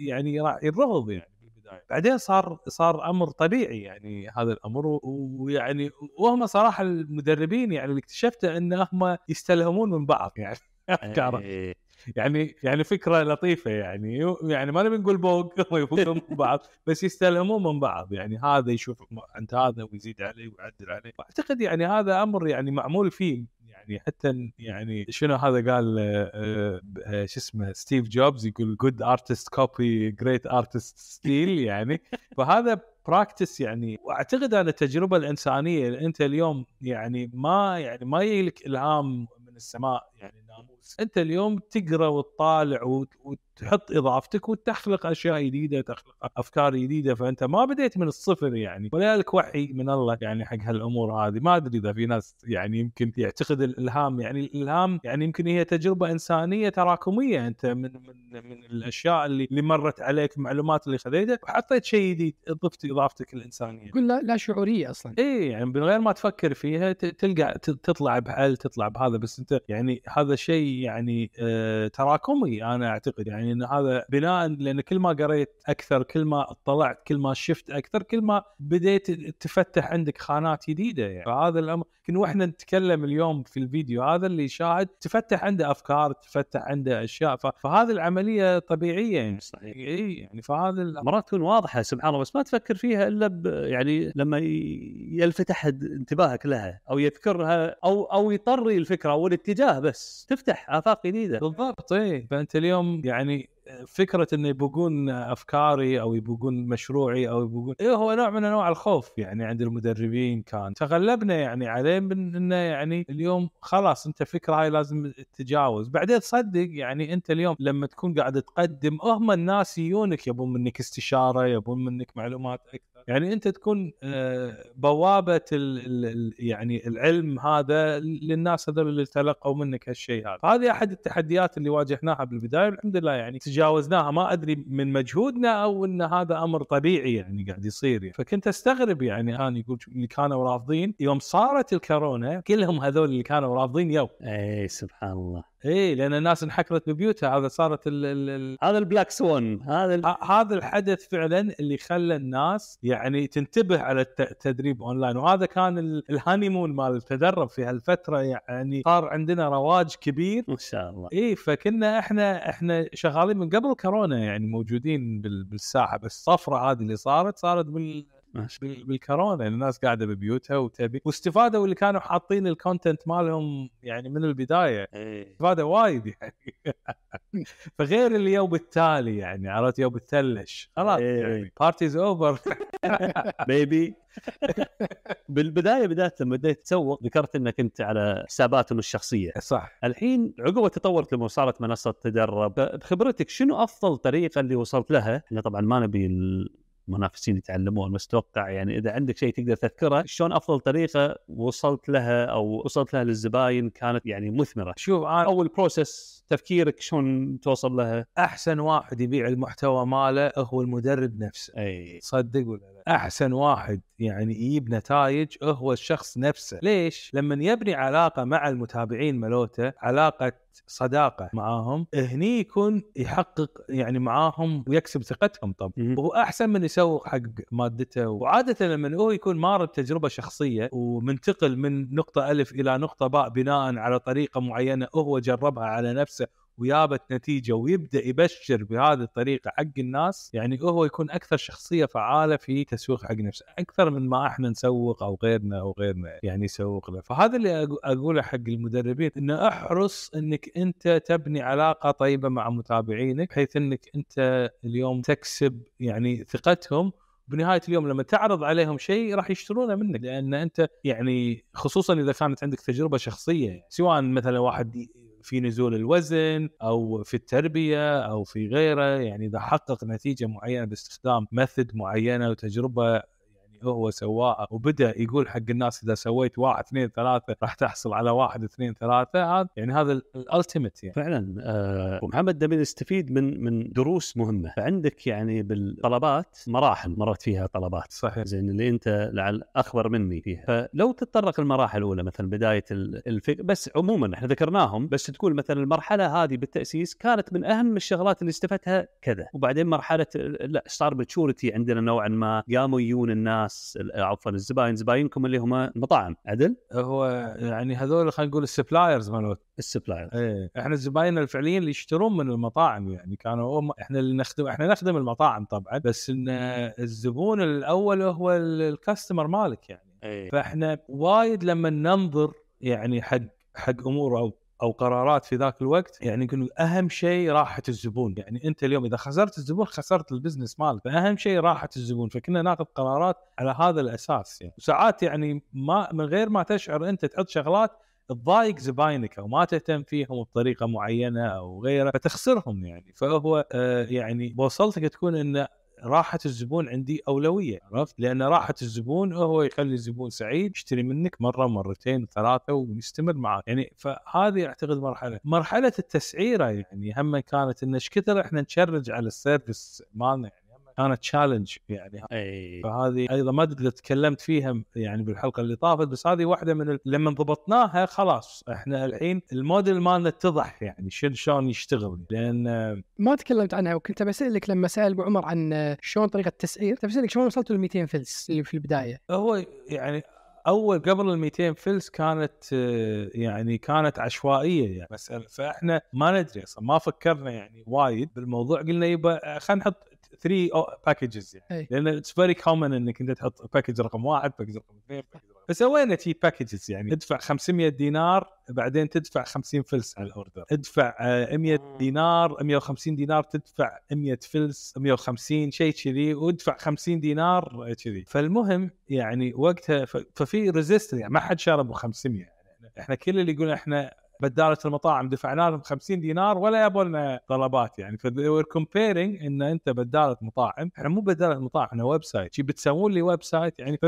يعني راح ينرفض يعني بالبدايه بعدين صار صار امر طبيعي يعني هذا الامر ويعني وهم صراحه المدربين يعني اللي اكتشفته ان هم يستلهمون من بعض يعني إيه. يعني يعني فكره لطيفه يعني يعني ما نبي نقول بوق يفوقون من بعض بس يستلهمون من بعض يعني هذا يشوف عند هذا ويزيد عليه ويعدل عليه واعتقد يعني هذا امر يعني معمول فيه يعني حتى يعني شنو هذا قال آه، آه، شو اسمه ستيف جوبز يقول جود ارتست كوبي جريت ارتست ستيل يعني فهذا براكتس يعني واعتقد انا التجربه الانسانيه انت اليوم يعني ما يعني ما يجي لك الهام السماء إيه. يعني ناموس انت اليوم تقرا وتطالع وتحط اضافتك وتخلق اشياء جديده تخلق افكار جديده فانت ما بديت من الصفر يعني ولذلك وحي من الله يعني حق هالامور هذه ما ادري اذا في ناس يعني يمكن يعتقد الالهام يعني الالهام يعني يمكن هي تجربه انسانيه تراكميه انت من من من الاشياء اللي اللي مرت عليك المعلومات اللي خذيتها وحطيت شيء جديد ضفت اضافتك الانسانيه كل لا شعوريه اصلا اي يعني من غير ما تفكر فيها تلقى تطلع بحل تطلع بهذا بس انت انت يعني هذا شيء يعني آه تراكمي انا اعتقد يعني ان هذا بناء لان كل ما قريت اكثر كل ما اطلعت كل ما شفت اكثر كل ما بديت تفتح عندك خانات جديده يعني فهذا الامر يمكن واحنا نتكلم اليوم في الفيديو هذا اللي يشاهد تفتح عنده افكار تفتح عنده اشياء فهذه العمليه طبيعيه يعني صحيح اي يعني فهذا مرات تكون واضحه سبحان الله بس ما تفكر فيها الا يعني لما يلفت احد انتباهك لها او يذكرها او او يطري الفكره او اتجاه بس تفتح افاق جديده بالضبط اي فانت اليوم يعني آه، فكره انه يبقون افكاري او يبقون مشروعي او يبقون إيه هو نوع من انواع الخوف يعني عند المدربين كان تغلبنا يعني عليه من انه يعني اليوم خلاص انت فكره هاي لازم تتجاوز بعدين تصدق يعني انت اليوم لما تكون قاعد تقدم هم الناس يجونك يبون منك استشاره يبون منك معلومات اكثر يعني انت تكون آه، بوابه ال الـ يعني العلم هذا للناس هذول اللي تلقوا منك هالشيء هذا، هذه احد التحديات اللي واجهناها بالبدايه والحمد لله يعني تجاوزناها ما ادري من مجهودنا او ان هذا امر طبيعي يعني قاعد يصير يعني. فكنت استغرب يعني انا يقول اللي كانوا رافضين يوم صارت الكورونا كلهم هذول اللي كانوا رافضين يو اي سبحان الله. اي لان الناس انحكرت ببيوتها هذا صارت الـ الـ هذا البلاك سوان هذا آه، هذا الحدث فعلا اللي خلى الناس يعني تنتبه على التدريب اونلاين وهذا كان الهانيمون مال التدرب في هالفتره يعني صار عندنا رواج كبير ما شاء الله اي فكنا احنا احنا شغالين من قبل كورونا يعني موجودين بالساحه بس الصفره هذه اللي صارت صارت بال ماشي بالكورونا يعني الناس قاعده ببيوتها وتبي واستفادوا اللي كانوا حاطين الكونتنت مالهم يعني من البدايه ايه. وايد يعني فغير اللي يوم التالي يعني عرفت يوم الثلج خلاص إيه، يعني بارتيز اوفر بيبي بالبدايه بدايه لما بديت تسوق ذكرت انك انت على حساباتهم الشخصيه صح الحين عقب تطورت لما صارت منصه تدرب بخبرتك شنو افضل طريقه اللي وصلت لها؟ احنا طبعا ما نبي منافسين يتعلمون بس اتوقع يعني اذا عندك شيء تقدر تذكره شلون افضل طريقه وصلت لها او وصلت لها للزباين كانت يعني مثمره شوف انا اول بروسس تفكيرك شلون توصل لها احسن واحد يبيع المحتوى ماله هو المدرب نفسه اي تصدق ولا لا احسن واحد يعني يجيب نتائج هو الشخص نفسه ليش لما يبني علاقه مع المتابعين ملوته علاقه صداقه معاهم هني يكون يحقق يعني معاهم ويكسب ثقتهم طب وهو احسن من يسوق حق مادته وعاده لما هو يكون مار بتجربه شخصيه ومنتقل من نقطه الف الى نقطه باء بناء على طريقه معينه هو جربها على نفسه ويابت نتيجه ويبدا يبشر بهذه الطريقه حق الناس يعني هو يكون اكثر شخصيه فعاله في تسويق حق نفسه اكثر من ما احنا نسوق او غيرنا او غيرنا يعني يسوق له فهذا اللي اقوله حق المدربين انه احرص انك انت تبني علاقه طيبه مع متابعينك بحيث انك انت اليوم تكسب يعني ثقتهم بنهايه اليوم لما تعرض عليهم شيء راح يشترونه منك لان انت يعني خصوصا اذا كانت عندك تجربه شخصيه سواء مثلا واحد في نزول الوزن او في التربيه او في غيره يعني اذا حقق نتيجه معينه باستخدام ميثود معينه وتجربه هو سواه وبدا يقول حق الناس اذا سويت واحد اثنين ثلاثه راح تحصل على واحد اثنين ثلاثه هذا يعني هذا الالتيميت يعني. فعلا آه محمد نبي نستفيد من من دروس مهمه فعندك يعني بالطلبات مراحل مرت فيها طلبات صحيح زين اللي انت لعل اخبر مني فيها فلو تتطرق المراحل الاولى مثلا بدايه الفك بس عموما احنا ذكرناهم بس تقول مثلا المرحله هذه بالتاسيس كانت من اهم الشغلات اللي استفدتها كذا وبعدين مرحله لا صار ماتشورتي عندنا نوعا ما قاموا يجون الناس الناس عفوا الزباين زباينكم اللي هم المطاعم عدل؟ هو يعني هذول خلينا نقول السبلايرز مالوت السبلايرز ايه احنا الزباين الفعليين اللي يشترون من المطاعم يعني كانوا احنا اللي نخدم احنا نخدم المطاعم طبعا بس ان الزبون الاول هو الكاستمر مالك يعني أيه. فاحنا وايد لما ننظر يعني حق حق امور او او قرارات في ذاك الوقت يعني يكون اهم شيء راحه الزبون يعني انت اليوم اذا خسرت الزبون خسرت البزنس مالك فاهم شيء راحه الزبون فكنا ناخذ قرارات على هذا الاساس يعني ساعات يعني ما من غير ما تشعر انت تحط شغلات تضايق زباينك او ما تهتم فيهم بطريقه معينه او غيره فتخسرهم يعني فهو آه، يعني بوصلتك تكون ان راحه الزبون عندي اولويه عرفت لان راحه الزبون هو يخلي الزبون سعيد يشتري منك مره مرتين ثلاثه ويستمر معك يعني فهذه اعتقد مرحله مرحله التسعيره يعني هم كانت ان كثر احنا نشرج على السيرفس مالنا كانت تشالنج يعني أي. فهذه ايضا ما ادري تكلمت فيها يعني بالحلقه اللي طافت بس هذه واحده من ال... لما ضبطناها خلاص احنا الحين الموديل مالنا اتضح يعني شلون شلون يشتغل لان ما تكلمت عنها وكنت بسالك لما سال ابو عمر عن شلون طريقه التسعير كنت طيب بسالك شلون وصلتوا ل 200 فلس اللي في البدايه هو يعني اول قبل ال 200 فلس كانت يعني كانت عشوائيه يعني مساله فاحنا ما ندري اصلا ما فكرنا يعني وايد بالموضوع قلنا يبا خلينا نحط 3 باكجز يعني لان اتس فيري كومن انك انت تحط باكج رقم واحد باكج رقم اثنين فسوينا شي باكجز يعني ادفع 500 دينار بعدين تدفع 50 فلس على الاوردر ادفع 100 آه، آه. دينار 150 دينار تدفع 100 فلس 150 شيء كذي وادفع 50 دينار آه، كذي فالمهم يعني وقتها ففي ريزيست يعني ما حد شرب ب 500 يعني احنا كل اللي يقول احنا بداله المطاعم دفعنا لهم 50 دينار ولا يبوا لنا طلبات يعني كومبيرنج ان انت بداله مطاعم احنا مو بداله مطاعم احنا ويب سايت شي بتسوون لي ويب سايت يعني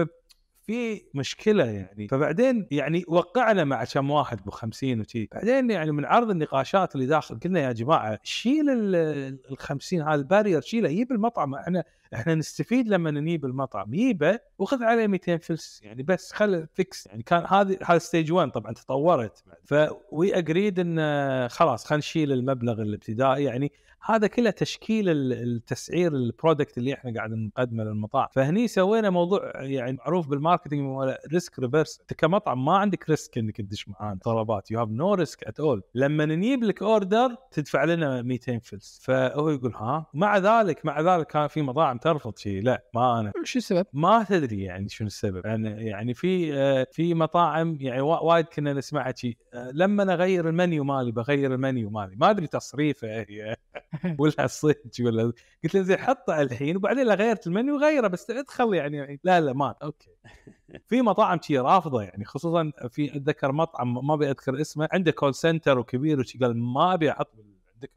في مشكله يعني فبعدين يعني وقعنا مع كم واحد ب 50 وشي بعدين يعني من عرض النقاشات اللي داخل قلنا يا جماعه شيل ال 50 هذا البارير شيله جيب المطعم احنا احنا نستفيد لما نجيب المطعم يبه وخذ عليه 200 فلس يعني بس خل فيكس يعني كان هذه هذا ستيج 1 طبعا تطورت ف وي اجريد ان آه، خلاص خلينا نشيل المبلغ الابتدائي يعني هذا كله تشكيل التسعير البرودكت اللي احنا قاعد نقدمه للمطاعم فهني سوينا موضوع يعني معروف بالماركتنج ولا ريسك ريفرس انت كمطعم ما عندك ريسك انك تدش معانا طلبات يو هاف نو ريسك ات اول لما نجيب لك اوردر تدفع لنا 200 فلس فهو يقول ها مع ذلك مع ذلك كان في مطاعم ترفض شيء لا ما انا شو السبب؟ ما تدري يعني شنو السبب يعني يعني في آه، في مطاعم يعني وايد كنا نسمعها شيء آه، لما انا اغير المنيو مالي بغير المنيو مالي ما ادري تصريفه هي ولا صدق ولا قلت له زين حطه الحين وبعدين غيرت المنيو غيره بس ادخل يعني،, يعني لا لا ما اوكي في مطاعم شي رافضه يعني خصوصا في اتذكر مطعم ما ابي اذكر اسمه عنده كول سنتر وكبير وشي قال ما ابي احط عندك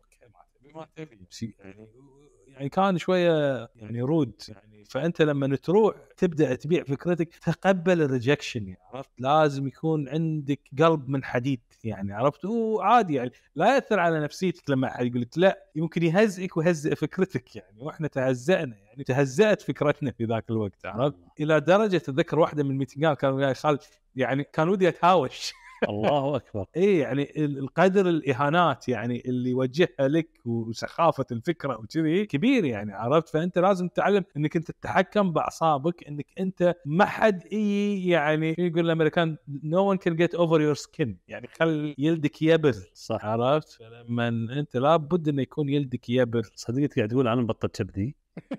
ما تبي يعني يعني كان شويه يعني رود يعني فانت لما تروح تبدا تبيع فكرتك تقبل الريجكشن يعني عرفت لازم يكون عندك قلب من حديد يعني عرفت وعادي يعني لا ياثر على نفسيتك لما احد يقول لك لا يمكن يهزئك ويهزئ فكرتك يعني واحنا تهزأنا يعني تهزأت فكرتنا في ذاك الوقت عرفت آه. الى درجه اتذكر واحده من الميتنجات كانوا وياي خالد يعني كان ودي اتهاوش الله اكبر اي يعني القدر الاهانات يعني اللي يوجهها لك وسخافه الفكره وكذي كبير يعني عرفت فانت لازم تتعلم انك انت تتحكم باعصابك انك انت ما حد اي يعني يقول الامريكان نو ون كان جيت اوفر يور سكين يعني خل يلدك يبر صح عرفت فلما انت لابد انه يكون يلدك يبر صديقتي قاعد تقول انا بطلت كبدي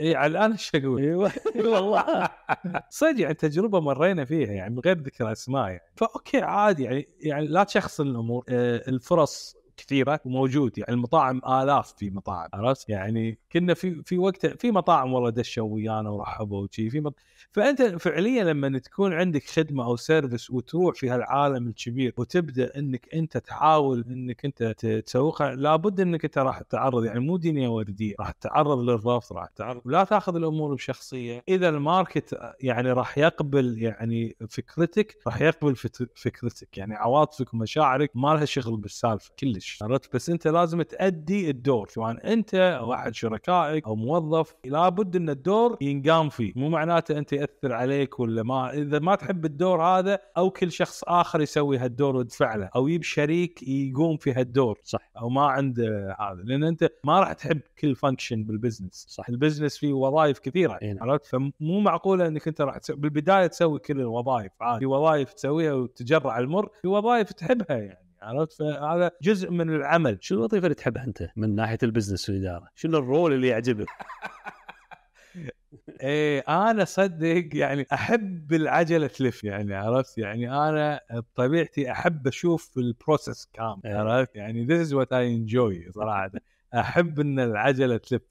اي على الان ايش اقول؟ ايوه والله صدق يعني تجربه مرينا فيها يعني من غير ذكر اسماء يعني فاوكي عادي يعني يعني لا تشخص الامور آه، الفرص كثيره وموجود يعني المطاعم الاف في مطاعم عرفت يعني كنا في في وقت في مطاعم والله دشوا ويانا ورحبوا وشي في مط... فانت فعليا لما تكون عندك خدمه او سيرفيس وتروح في هالعالم الكبير وتبدا انك انت تحاول انك انت تسوقها لابد انك انت راح تتعرض يعني مو دنيا ورديه راح تتعرض للرفض راح تتعرض لا تاخذ الامور بشخصيه اذا الماركت يعني راح يقبل يعني فكرتك راح يقبل فكرتك يعني عواطفك ومشاعرك ما لها شغل بالسالفه كلش الفلوس عرفت بس انت لازم تادي الدور سواء انت او احد شركائك او موظف لابد ان الدور ينقام فيه مو معناته انت ياثر عليك ولا ما اذا ما تحب الدور هذا او كل شخص اخر يسوي هالدور ويدفع له او يجيب شريك يقوم في هالدور صح او ما عنده هذا لان انت ما راح تحب كل فانكشن بالبزنس صح البزنس فيه وظائف كثيره يعني. عرفت فمو معقوله انك انت راح تسوي بالبدايه تسوي كل الوظائف عادي في وظائف تسويها وتجرع المر في وظائف تحبها يعني عرفت فهذا جزء من العمل شو الوظيفه اللي تحبها انت من ناحيه البزنس والاداره شنو الرول اللي يعجبك ايه انا صدق يعني احب العجله تلف يعني عرفت يعني انا بطبيعتي احب اشوف البروسس كامل إيه. عرفت يعني ذيس از وات اي انجوي صراحه احب ان العجله تلف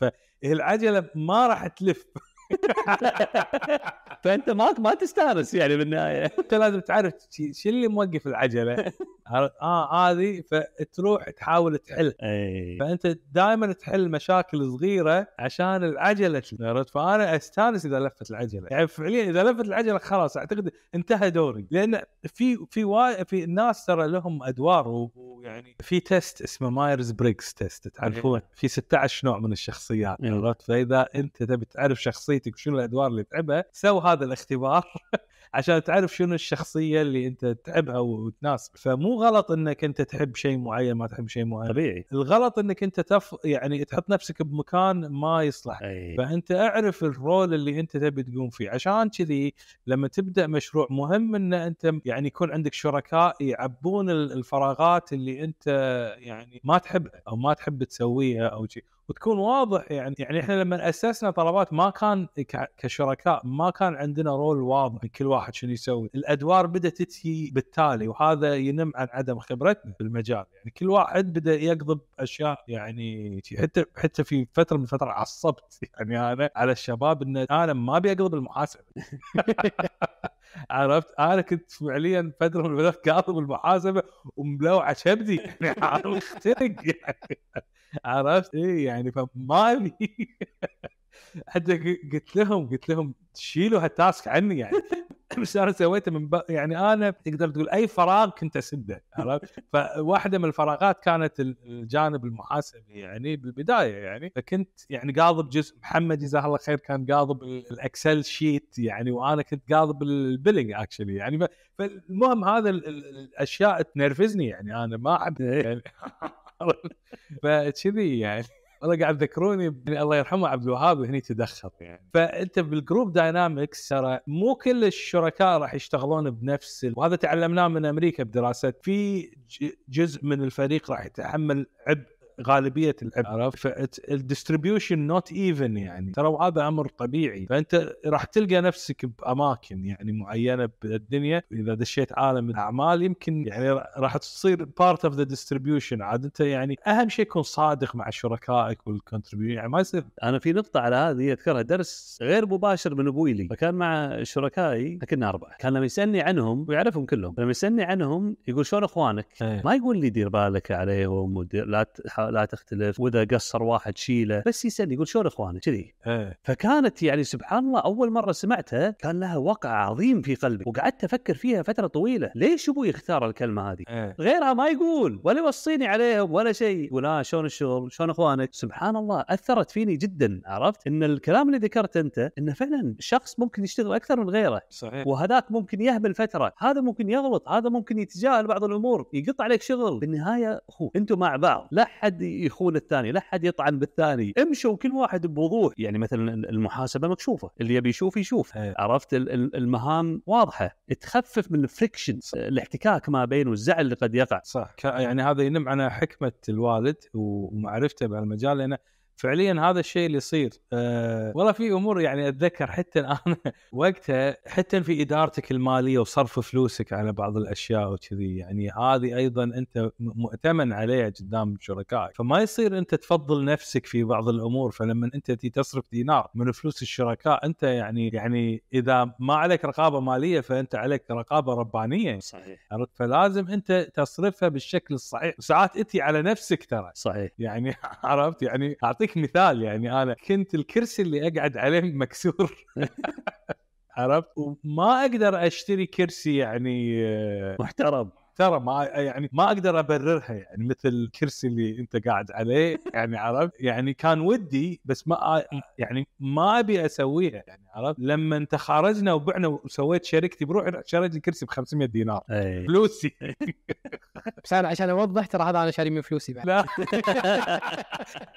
العجله ما راح تلف فانت ما ما تستانس يعني بالنهايه انت لازم تعرف شو اللي موقف العجله اه هذه فتروح تحاول تحل إيه. فانت دائما تحل مشاكل صغيره عشان العجله عرفت فانا استانس اذا لفت العجله يعني فعليا اذا لفت العجله خلاص اعتقد انتهى دوري لان في في وا... في ناس ترى لهم ادوار ويعني في تيست اسمه مايرز بريكس تيست تعرفون إيه. في 16 نوع من الشخصيات إيه. عرفت فاذا انت تبي تعرف شخصيه شخصيتك وشنو الادوار اللي تعبها سو هذا الاختبار عشان تعرف شنو الشخصيه اللي انت تحبها وتناسبك فمو غلط انك انت تحب شيء معين ما تحب شيء معين طبيعي الغلط انك انت تف يعني تحط نفسك بمكان ما يصلح أي. فانت اعرف الرول اللي انت تبي تقوم فيه عشان كذي لما تبدا مشروع مهم ان انت يعني يكون عندك شركاء يعبون الفراغات اللي انت يعني ما تحبها او ما تحب تسويها او شيء وتكون واضح يعني يعني احنا لما اسسنا طلبات ما كان كشركاء ما كان عندنا رول واضح كل واحد شنو يسوي، الادوار بدات تتي بالتالي وهذا ينم عن عدم خبرتنا في المجال، يعني كل واحد بدا يقضب اشياء يعني حتى حتى في فتره من الفترات عصبت يعني انا على الشباب ان انا ما ابي اقضب المحاسب عرفت انا كنت فعليا فتره من الفترات كاظم المحاسبه وملوعه كبدي يعني عرفت إيه يعني عرفت ايه يعني فما حتى قلت لهم قلت لهم شيلوا هالتاسك عني يعني بس انا سويته من ب... يعني انا تقدر تقول اي فراغ كنت اسده عرفت فواحده من الفراغات كانت الجانب المحاسبي يعني بالبدايه يعني فكنت يعني قاضب جزء محمد جزاه الله خير كان قاضب الاكسل شيت يعني وانا كنت قاضب البيلنج اكشلي يعني فالمهم هذا الاشياء تنرفزني يعني انا ما احب يعني فكذي يعني والله قاعد ذكروني الله يرحمه عبد الوهاب هني تدخل يعني فانت بالجروب داينامكس ترى مو كل الشركاء راح يشتغلون بنفس ال... وهذا تعلمناه من امريكا بدراسات في جزء من الفريق راح يتحمل عبء غالبيه عرفت فالديستريبيوشن نوت ايفن يعني ترى وهذا امر طبيعي فانت راح تلقى نفسك باماكن يعني معينه بالدنيا اذا دشيت عالم الاعمال يمكن يعني راح تصير بارت اوف ذا ديستريبيوشن عاد انت يعني اهم شيء يكون صادق مع شركائك والكونتريبيوشن يعني ما يصير انا في نقطه على هذه اذكرها درس غير مباشر من ابوي لي فكان مع شركائي كنا اربعه كان لما يسالني عنهم ويعرفهم كلهم لما يسالني عنهم يقول شلون اخوانك؟ أيه. ما يقول لي دير بالك عليهم ودير لا لا تختلف واذا قصر واحد شيله بس يسالني يقول شلون اخواني كذي إيه. فكانت يعني سبحان الله اول مره سمعتها كان لها وقع عظيم في قلبي وقعدت افكر فيها فتره طويله ليش ابوي اختار الكلمه هذه إيه. غيرها ما يقول ولا يوصيني عليهم ولا شيء يقول ها آه، شلون الشغل شلون اخوانك سبحان الله اثرت فيني جدا عرفت ان الكلام اللي ذكرته انت انه فعلا شخص ممكن يشتغل اكثر من غيره صحيح وهذاك ممكن يهمل فتره هذا ممكن يغلط هذا ممكن يتجاهل بعض الامور يقط عليك شغل بالنهايه اخوك انتم مع بعض لا حد حد يخون الثاني لا حد يطعن بالثاني امشوا كل واحد بوضوح يعني مثلا المحاسبه مكشوفه اللي يبي يشوف يشوف إيه. عرفت المهام واضحه تخفف من الفريكشنز الاحتكاك ما بينه والزعل اللي قد يقع صح يعني هذا ينم على حكمه الوالد ومعرفته بهالمجال لانه فعليا هذا الشيء اللي يصير أه والله في امور يعني اتذكر حتى انا وقتها حتى في ادارتك الماليه وصرف فلوسك على بعض الاشياء وكذي يعني هذه ايضا انت مؤتمن عليها قدام شركائك فما يصير انت تفضل نفسك في بعض الامور فلما انت تصرف دينار من فلوس الشركاء انت يعني يعني اذا ما عليك رقابه ماليه فانت عليك رقابه ربانيه صحيح فلازم انت تصرفها بالشكل الصحيح ساعات اتي على نفسك ترى صحيح يعني عرفت يعني اعطيك اعطيك مثال يعني انا كنت الكرسي اللي اقعد عليه مكسور عرفت وما اقدر اشتري كرسي يعني آه، محترم ترى ما يعني ما اقدر ابررها يعني مثل الكرسي اللي انت قاعد عليه يعني عرفت يعني كان ودي بس ما يعني ما ابي اسويها يعني عرفت لما انت وبعنا وسويت شركتي بروحي شريت الكرسي ب 500 دينار أي. فلوسي بس انا عشان اوضح ترى هذا انا شاري من فلوسي بعد لا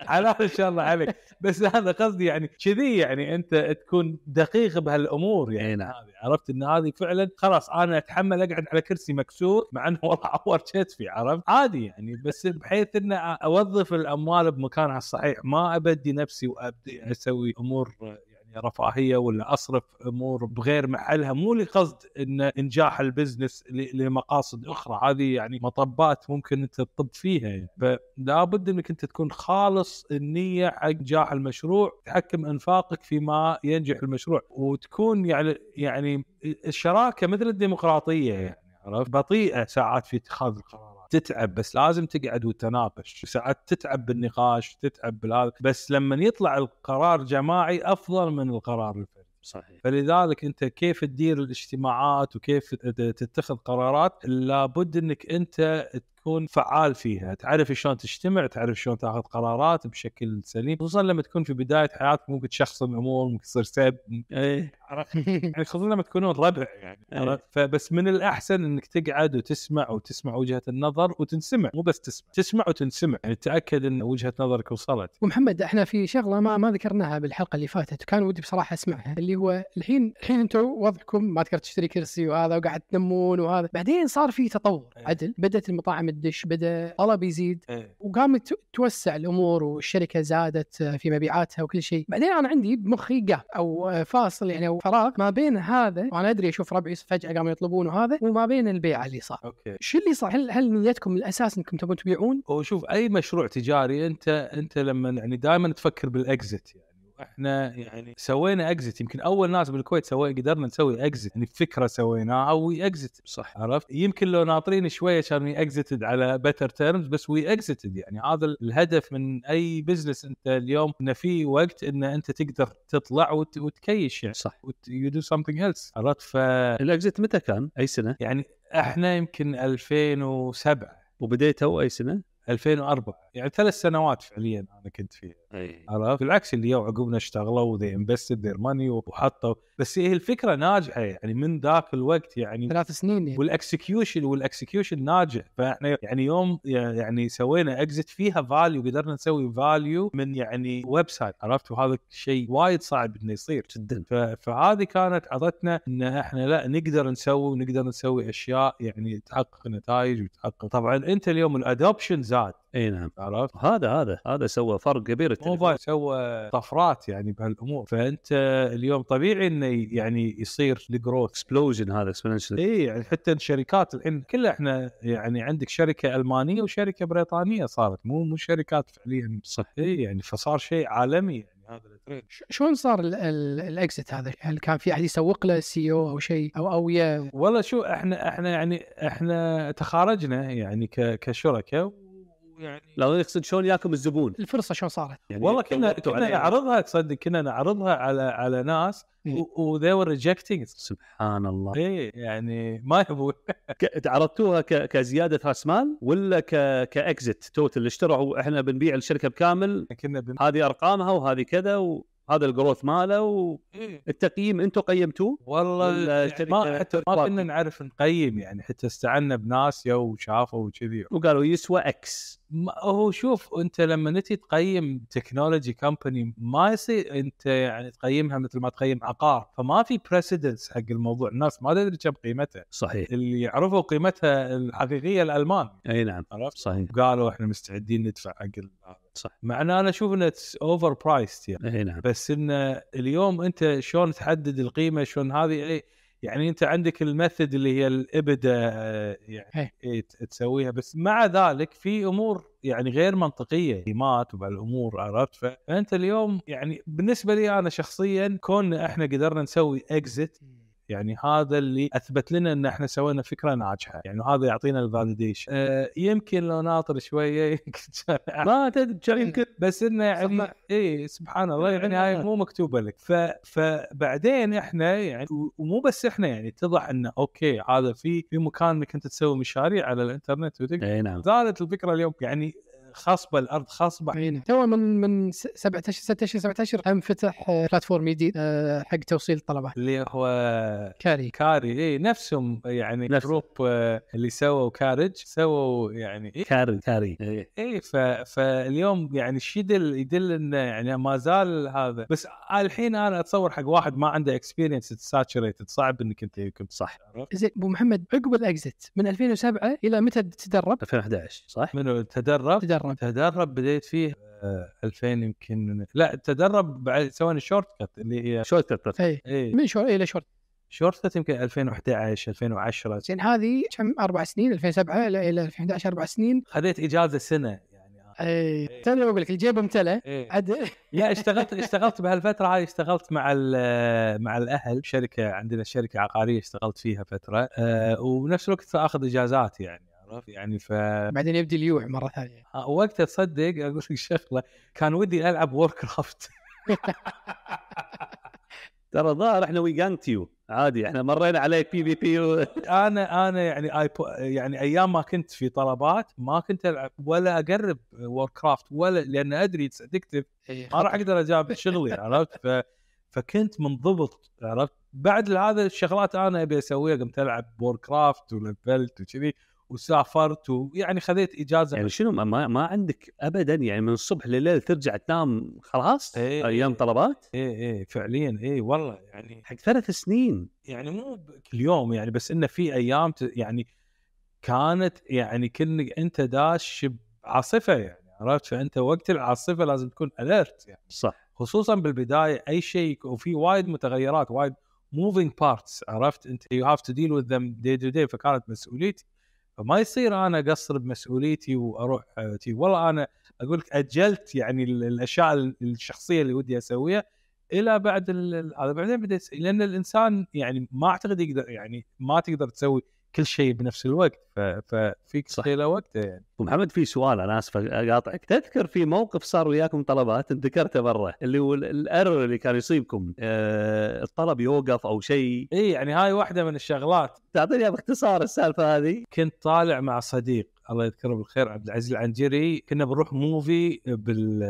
حلال ان شاء الله عليك بس هذا قصدي يعني كذي يعني انت تكون دقيق بهالامور يعني نعم. عرفت ان هذه فعلا خلاص انا اتحمل اقعد على كرسي مكسور مع انه والله عور كتفي عرفت عادي يعني بس بحيث ان اوظف الاموال بمكانها الصحيح ما ابدي نفسي وابدي اسوي امور يعني يعني رفاهيه ولا اصرف امور بغير محلها مو لقصد ان انجاح البزنس لمقاصد اخرى هذه يعني مطبات ممكن انت تطب فيها يعني. فلا بد انك انت تكون خالص النيه حق نجاح المشروع تحكم انفاقك فيما ينجح المشروع وتكون يعني يعني الشراكه مثل الديمقراطيه يعني عرفت بطيئه ساعات في اتخاذ القرار تتعب بس لازم تقعد وتناقش ساعات تتعب بالنقاش تتعب بالهذا بس لما يطلع القرار جماعي افضل من القرار الفردي صحيح فلذلك انت كيف تدير الاجتماعات وكيف تتخذ قرارات لابد انك انت تكون فعال فيها تعرف شلون تجتمع تعرف شلون تاخذ قرارات بشكل سليم خصوصا لما تكون في بدايه حياتك ممكن تشخصن امور ممكن تصير سب إيه. يعني خصوصا لما تكونون ربع يعني إيه. فبس من الاحسن انك تقعد وتسمع وتسمع وجهه النظر وتنسمع مو بس تسمع تسمع وتنسمع يعني تاكد ان وجهه نظرك وصلت ومحمد احنا في شغله ما ما ذكرناها بالحلقه اللي فاتت وكان ودي بصراحه اسمعها اللي هو الحين الحين انتم وضعكم ما تقدر تشتري كرسي وهذا وقاعد تنمون وهذا بعدين صار في تطور إيه. عدل بدات المطاعم يدش بدا طلب يزيد إيه. وقامت توسع الامور والشركه زادت في مبيعاتها وكل شيء بعدين انا عندي بمخي جاب او فاصل يعني او فراغ ما بين هذا وانا ادري اشوف ربعي فجاه قاموا يطلبون وهذا وما بين البيعه اللي صار اوكي شو اللي صار هل هل نيتكم من الاساس انكم تبون تبيعون هو شوف اي مشروع تجاري انت انت لما يعني دائما تفكر بالاكزت يعني احنا يعني سوينا اكزت يمكن اول ناس بالكويت سوي قدرنا نسوي اكزت يعني فكره سويناها وي اكزت صح عرفت يمكن لو ناطرين شويه كان اكزتد على بيتر تيرمز بس وي اكزتد يعني هذا الهدف من اي بزنس انت اليوم انه في وقت ان انت تقدر تطلع وت... وتكيش يعني صح يو دو سمثينج ايلس عرفت ف الاكزت متى كان؟ اي سنه؟ يعني احنا يمكن 2007 وبديته اي سنه؟ 2004 يعني ثلاث سنوات فعليا انا كنت فيها عرفت بالعكس اللي يو عقبنا اشتغلوا ذي انفستد ذير ماني وحطوا بس هي الفكره ناجحه يعني من ذاك الوقت يعني ثلاث سنين يعني. والاكسكيوشن والاكسكيوشن ناجح فاحنا يعني يوم يعني سوينا اكزت فيها فاليو قدرنا نسوي فاليو من يعني ويب سايت عرفت وهذا الشيء وايد صعب انه يصير جدا فهذه كانت عطتنا ان احنا لا نقدر نسوي ونقدر نسوي اشياء يعني تحقق نتائج وتحقق طبعا انت اليوم الادوبشن مساعد اي نعم عرفت هذا هذا هذا سوى فرق كبير التليفون سوى طفرات يعني بهالامور فانت اليوم طبيعي انه يعني يصير الجروث اكسبلوجن هذا اي يعني حتى الشركات الحين كلها احنا يعني عندك شركه المانيه وشركه بريطانيه صارت مو مو شركات فعليا صح اي يعني فصار شيء عالمي يعني هذا شلون صار الاكزت هذا؟ هل كان في احد يسوق له سي او او شيء او او يا؟ والله شو احنا احنا يعني احنا تخارجنا يعني كشركه يعني لو يقصد شلون ياكم الزبون الفرصه شلون صارت يعني والله كنا كنا نعرضها تصدق كنا نعرضها على على ناس وذي ور ريجكتنج سبحان الله اي يعني ما يبون عرضتوها كزياده راس مال ولا ك... كاكزت توتل اشتروا احنا بنبيع الشركه بكامل كنا بن... هذه ارقامها وهذه كذا و... هذا الجروث ماله والتقييم إيه. انتم قيمتوه؟ والله يعني ما حتى ما كنا نعرف نقيم يعني حتى استعنا بناس يو وشافوا وكذي وقالوا يسوى اكس هو شوف انت لما نتي تقيم تكنولوجي كمباني ما يصير انت يعني تقيمها مثل ما تقيم عقار فما في بريسيدنس حق الموضوع الناس ما تدري كم قيمتها صحيح اللي يعرفوا قيمتها الحقيقيه الالمان اي نعم عرفت صحيح قالوا احنا مستعدين ندفع حق صح مع ان انا اشوف انه اوفر برايسد يعني اي نعم بس انه اليوم انت شلون تحدد القيمه شلون هذه يعني انت عندك الميثود اللي هي الابدا آه، يعني تسويها بس مع ذلك في امور يعني غير منطقيه قيمات وبالامور عرفت فانت اليوم يعني بالنسبه لي انا شخصيا كون احنا قدرنا نسوي اكزت يعني هذا اللي اثبت لنا ان احنا سوينا فكره ناجحه يعني هذا يعطينا الفاليديشن أه يمكن لو ناطر شويه يمكن ما تدري يمكن بس انه يعني اي سبحان الله إيه، يعني إيه. هاي مو مكتوبه لك ف فبعدين احنا يعني ومو بس احنا يعني اتضح انه اوكي هذا في في مكان انك انت تسوي مشاريع على الانترنت وتقدر اي نعم زادت الفكره اليوم يعني خاصبه الارض خاصبه اي نعم. تو من من 17 16 17 انفتح بلاتفورم جديد آه، حق توصيل الطلبات اللي هو كاري كاري اي نفسهم يعني نفس. جروب آه، اللي سووا كارج سووا يعني إيه؟ كاري كاري اي إيه ف... فاليوم يعني الشيء يدل يدل انه يعني ما زال هذا بس الحين انا اتصور حق واحد ما عنده اكسبيرينس ساتشريتد صعب انك انت يكون صح زين ابو محمد عقب الاكزت من 2007 الى متى تدرب؟ 2011 صح؟ منو تدرب؟ تدرب تدرب بديت فيه 2000 آه، يمكن لا تدرب بعد سوينا شورت كت اللي هي شورت كت اي من شورت الى شورت شورت كت يمكن 2011 2010 زين هذه كم اربع سنين 2007 الى 2011 اربع سنين خذيت اجازه سنه يعني. اي إيه. تدري اقول لك الجيب امتلى إيه. عدل لا اشتغلت اشتغلت بهالفتره هذه اشتغلت مع مع الاهل شركه عندنا شركه عقاريه اشتغلت فيها فتره أه وبنفس الوقت اخذ اجازات يعني عرفت يعني ف آه، بعدين يبدي اليوع مره ثانيه وقتها تصدق اقول لك شغله كان ودي العب ووركرافت كرافت ترى ظاهر احنا وي جانج تيو عادي احنا مرينا عليه بي بي بي و... انا انا يعني اي يعني ايام ما كنت في طلبات ما كنت العب ولا اقرب ووركرافت كرافت ولا لان ادري اتس ادكتف إيه، ما راح اقدر اجاب شغلي عرفت ف... فكنت منضبط عرفت بعد هذا الشغلات انا ابي اسويها قمت العب وور كرافت ولفلت وكذي وسافرت ويعني خذيت اجازه يعني شنو ما, ما عندك ابدا يعني من الصبح لليل ترجع تنام خلاص ايه, إيه. ايام طلبات اي اي فعليا اي والله يعني حق ثلاث سنين يعني مو كل يوم يعني بس انه في ايام يعني كانت يعني كأنك انت داش بعاصفه يعني عرفت فانت وقت العاصفه لازم تكون اليرت يعني صح خصوصا بالبدايه اي شيء وفي وايد متغيرات وايد موفينج بارتس عرفت انت يو هاف تو ديل وذ ذم دي تو دي فكانت مسؤوليتي فما يصير انا اقصر بمسؤوليتي واروح تي آه، والله انا اقول لك اجلت يعني الاشياء الشخصيه اللي ودي اسويها الى بعد هذا بعدين بديت لان الانسان يعني ما اعتقد يقدر يعني ما تقدر تسوي كل شيء بنفس الوقت ففيك له وقته يعني طيب، محمد في سؤال انا اسف اقاطعك تذكر في موقف صار وياكم طلبات ذكرته مره اللي هو الارر اللي كان يصيبكم أه الطلب يوقف او شيء اي يعني هاي واحده من الشغلات تعطيني باختصار السالفه هذه كنت طالع مع صديق الله يذكره بالخير عبد العزيز العنجري كنا بنروح موفي بال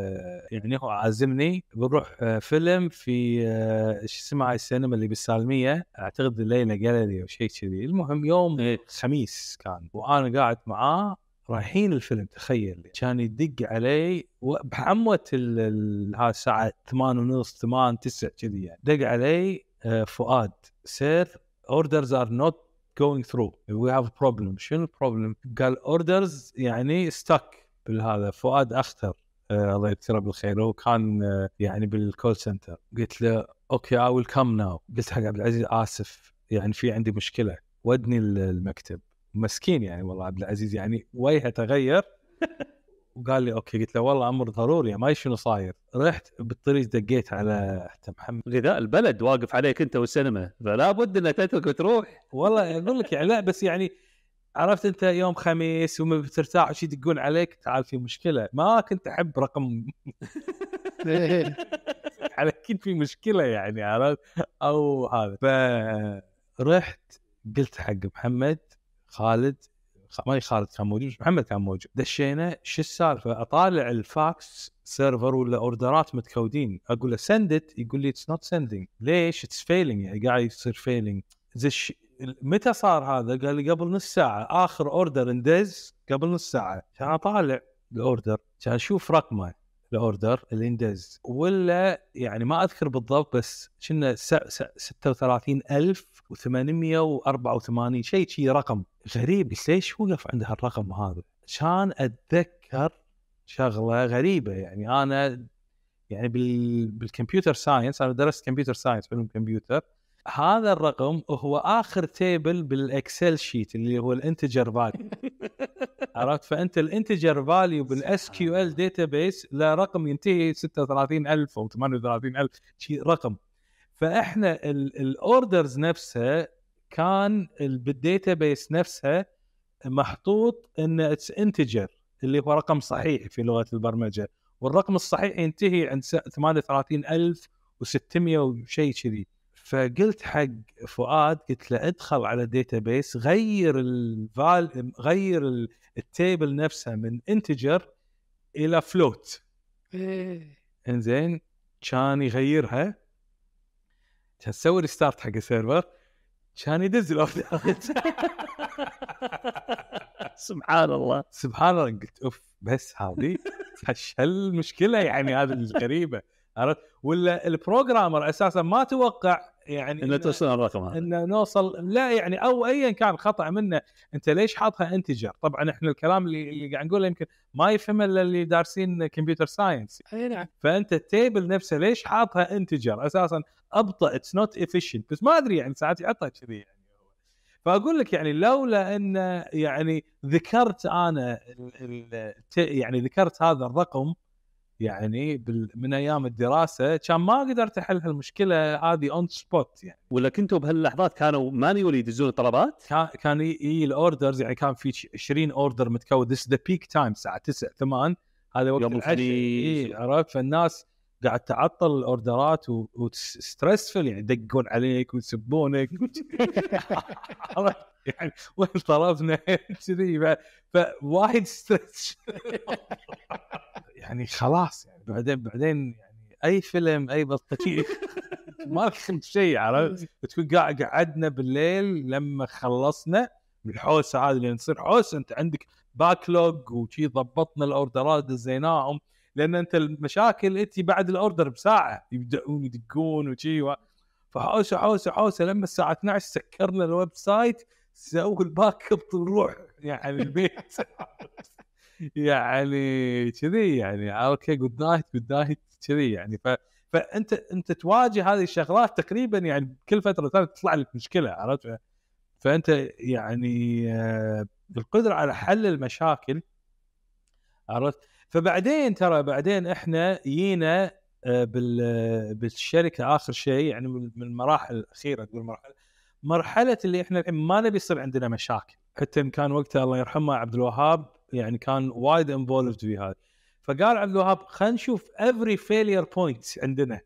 يعني هو عازمني بنروح آه، فيلم في آه، شو اسمها السينما اللي بالسالميه اعتقد ليلى جاليري او شيء كذي المهم يوم إيه. خميس كان وانا قاعد معاه رايحين الفيلم تخيل كان يدق علي بحموة الساعة 8 ونص 8 9 كذي يعني دق علي آه، فؤاد سير اوردرز ار نوت جوينج ثرو وي هاف بروبلم شنو البروبلم؟ قال اوردرز يعني ستك بالهذا فؤاد اختر آه الله يذكره بالخير هو كان آه يعني بالكول سنتر قلت له اوكي اي ويل كم ناو قلت حق عبد العزيز اسف يعني في عندي مشكله ودني المكتب مسكين يعني والله عبد العزيز يعني وجهه تغير وقال لي اوكي قلت له والله امر ضروري ما شنو صاير رحت بالطريق دقيت على محمد غذاء البلد واقف عليك انت والسينما فلا بد انك تترك وتروح والله اقول لك يعني لا بس يعني عرفت انت يوم خميس وما بترتاح وش يدقون عليك تعال في مشكله ما كنت احب رقم على كنت في مشكله يعني عرفت او هذا فرحت قلت حق محمد خالد ما خالد كان موجود محمد كان موجود دشينا شو السالفه اطالع الفاكس سيرفر ولا اوردرات متكودين اقول له سند ات يقول لي اتس نوت سندنج ليش اتس فيلينج يعني قاعد يصير فيلينج متى صار هذا؟ قال لي قبل نص ساعه اخر اوردر اندز قبل نص ساعه كان اطالع الاوردر كان اشوف رقمه الاوردر يندز ولا يعني ما اذكر بالضبط بس كنا 36884 شيء شيء رقم غريب ليش وقف عند هالرقم هذا؟ كان اتذكر شغله غريبه يعني انا يعني بالكمبيوتر ساينس انا درست كمبيوتر ساينس علم كمبيوتر هذا الرقم هو اخر تيبل بالاكسل شيت اللي هو الانتجر فاليو عرفت فانت الانتجر فاليو بالاس كيو ال داتا بيس لرقم ينتهي 36000 او 38000 شيء رقم فاحنا الاوردرز نفسها كان بالداتا بيس نفسها محطوط ان اتس انتجر اللي هو رقم صحيح في لغه البرمجه والرقم الصحيح ينتهي عند 38600 وشيء كذي فقلت حق فؤاد قلت له ادخل على الداتا بيس غير الفال غير التيبل نفسها من انتجر الى فلوت إيه. انزين كان يغيرها كان سوي ريستارت حق السيرفر كان يدز الاوردرات سبحان الله سبحان الله قلت اوف بس هذه المشكله يعني هذه الغريبه عرفت ولا البروجرامر اساسا ما توقع يعني انه توصل الرقم هذا انه نوصل لا يعني او ايا كان خطا منه انت ليش حاطها انتجر؟ طبعا احنا الكلام اللي, اللي قاعد نقوله يمكن ما يفهم الا اللي دارسين كمبيوتر ساينس اي نعم فانت التيبل نفسه ليش حاطها انتجر؟ اساسا ابطا اتس نوت افيشنت بس ما ادري يعني ساعات يحطها كذي يعني فاقول لك يعني لولا ان يعني ذكرت انا يعني ذكرت هذا الرقم يعني بال... من ايام الدراسه كان ما قدرت احل هالمشكله هذه اون سبوت يعني ولا كنتوا بهاللحظات كانوا مانيولي يدزون الطلبات؟ كان كان يجي الاوردرز يعني كان في 20 اوردر متكون ذس ذا بيك تايم الساعه 9 8 هذا وقت العشاء إيه عرفت فالناس قاعد تعطل الاوردرات و... وستريسفل يعني يدقون عليك ويسبونك يعني وين طلبنا كذي فوايد ستريس يعني خلاص يعني بعدين بعدين يعني اي فيلم اي بطيخ ما فهمت شيء عرفت بتكون قاعد قعدنا بالليل لما خلصنا الحوسه هذه اللي نصير حوسه انت عندك باكلوج وشي ضبطنا الاوردرات دزيناهم لان انت المشاكل انت بعد الاوردر بساعه يبدأون يدقون وشي و... فحوسه حوسه حوسه لما الساعه 12 سكرنا الويب سايت سووا الباك اب ونروح يعني البيت يعني كذي يعني اوكي جود نايت جود نايت كذي يعني ف فانت انت تواجه هذه الشغلات تقريبا يعني كل فتره ثانيه تطلع لك مشكله عرفت فانت يعني آه، القدره على حل المشاكل عرفت فبعدين ترى بعدين احنا جينا آه، آه، بالشركه اخر شيء يعني من المراحل الاخيره تقول مرحله مرحله اللي احنا الحين ما نبي يصير عندنا مشاكل حتى ان كان وقتها الله يرحمه عبد الوهاب يعني كان وايد انفولفد في هذا فقال عبد الوهاب خلينا نشوف افري فيلير بوينت عندنا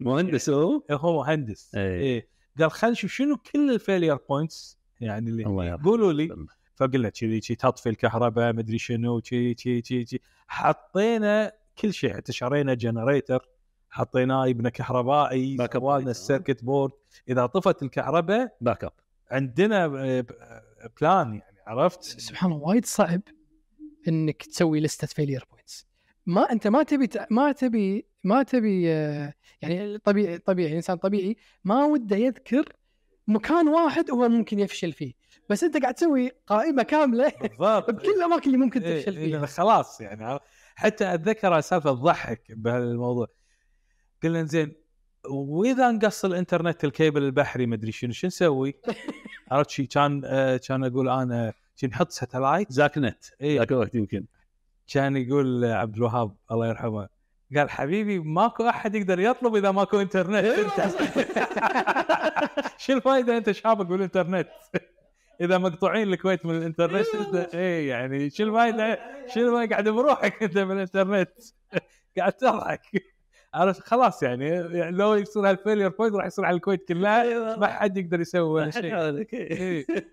مهندس هو؟ إيه، هو مهندس اي إيه. قال خلينا نشوف شنو كل الفيلير بوينتس يعني اللي قولوا لي فقلنا كذي كذي تطفي الكهرباء ما ادري شنو كذي كذي كذي حطينا كل شيء حتى شرينا جنريتر حطيناه يبنى كهربائي اب السيركت بورد اذا طفت الكهرباء باك اب عندنا آه، بلان آه، يعني عرفت سبحان الله وايد صعب انك تسوي لسته فيلير بوينتس ما انت ما تبي ما تبي ما تبي آه، يعني طبيعي طبيعي الانسان يعني طبيعي ما وده يذكر مكان واحد هو ممكن يفشل فيه بس انت قاعد تسوي قائمه كامله بالضبط بكل الاماكن اللي ممكن إيه، تفشل إيه، فيها إيه خلاص يعني حتى اتذكر سالفه تضحك بهالموضوع قلنا زين واذا نقص الانترنت الكيبل البحري ما ادري شنو شو نسوي؟ عرفت شي كان آه، كان اقول انا نحط ساتلايت زاك نت اي ذاك الوقت يمكن كان يقول عبد الوهاب الله يرحمه قال حبيبي ماكو احد يقدر يطلب اذا ماكو انترنت إيه، انت شو الفائده انت شابك بالانترنت اذا مقطوعين الكويت من الانترنت إيه، انت اي يعني شو الفائده شو الفائده قاعد بروحك انت من الانترنت قاعد تضحك عرفت خلاص يعني, يعني لو يصير هالفيلير بوينت راح يصير على الكويت كلها إيه، ما حد يقدر يسوي شيء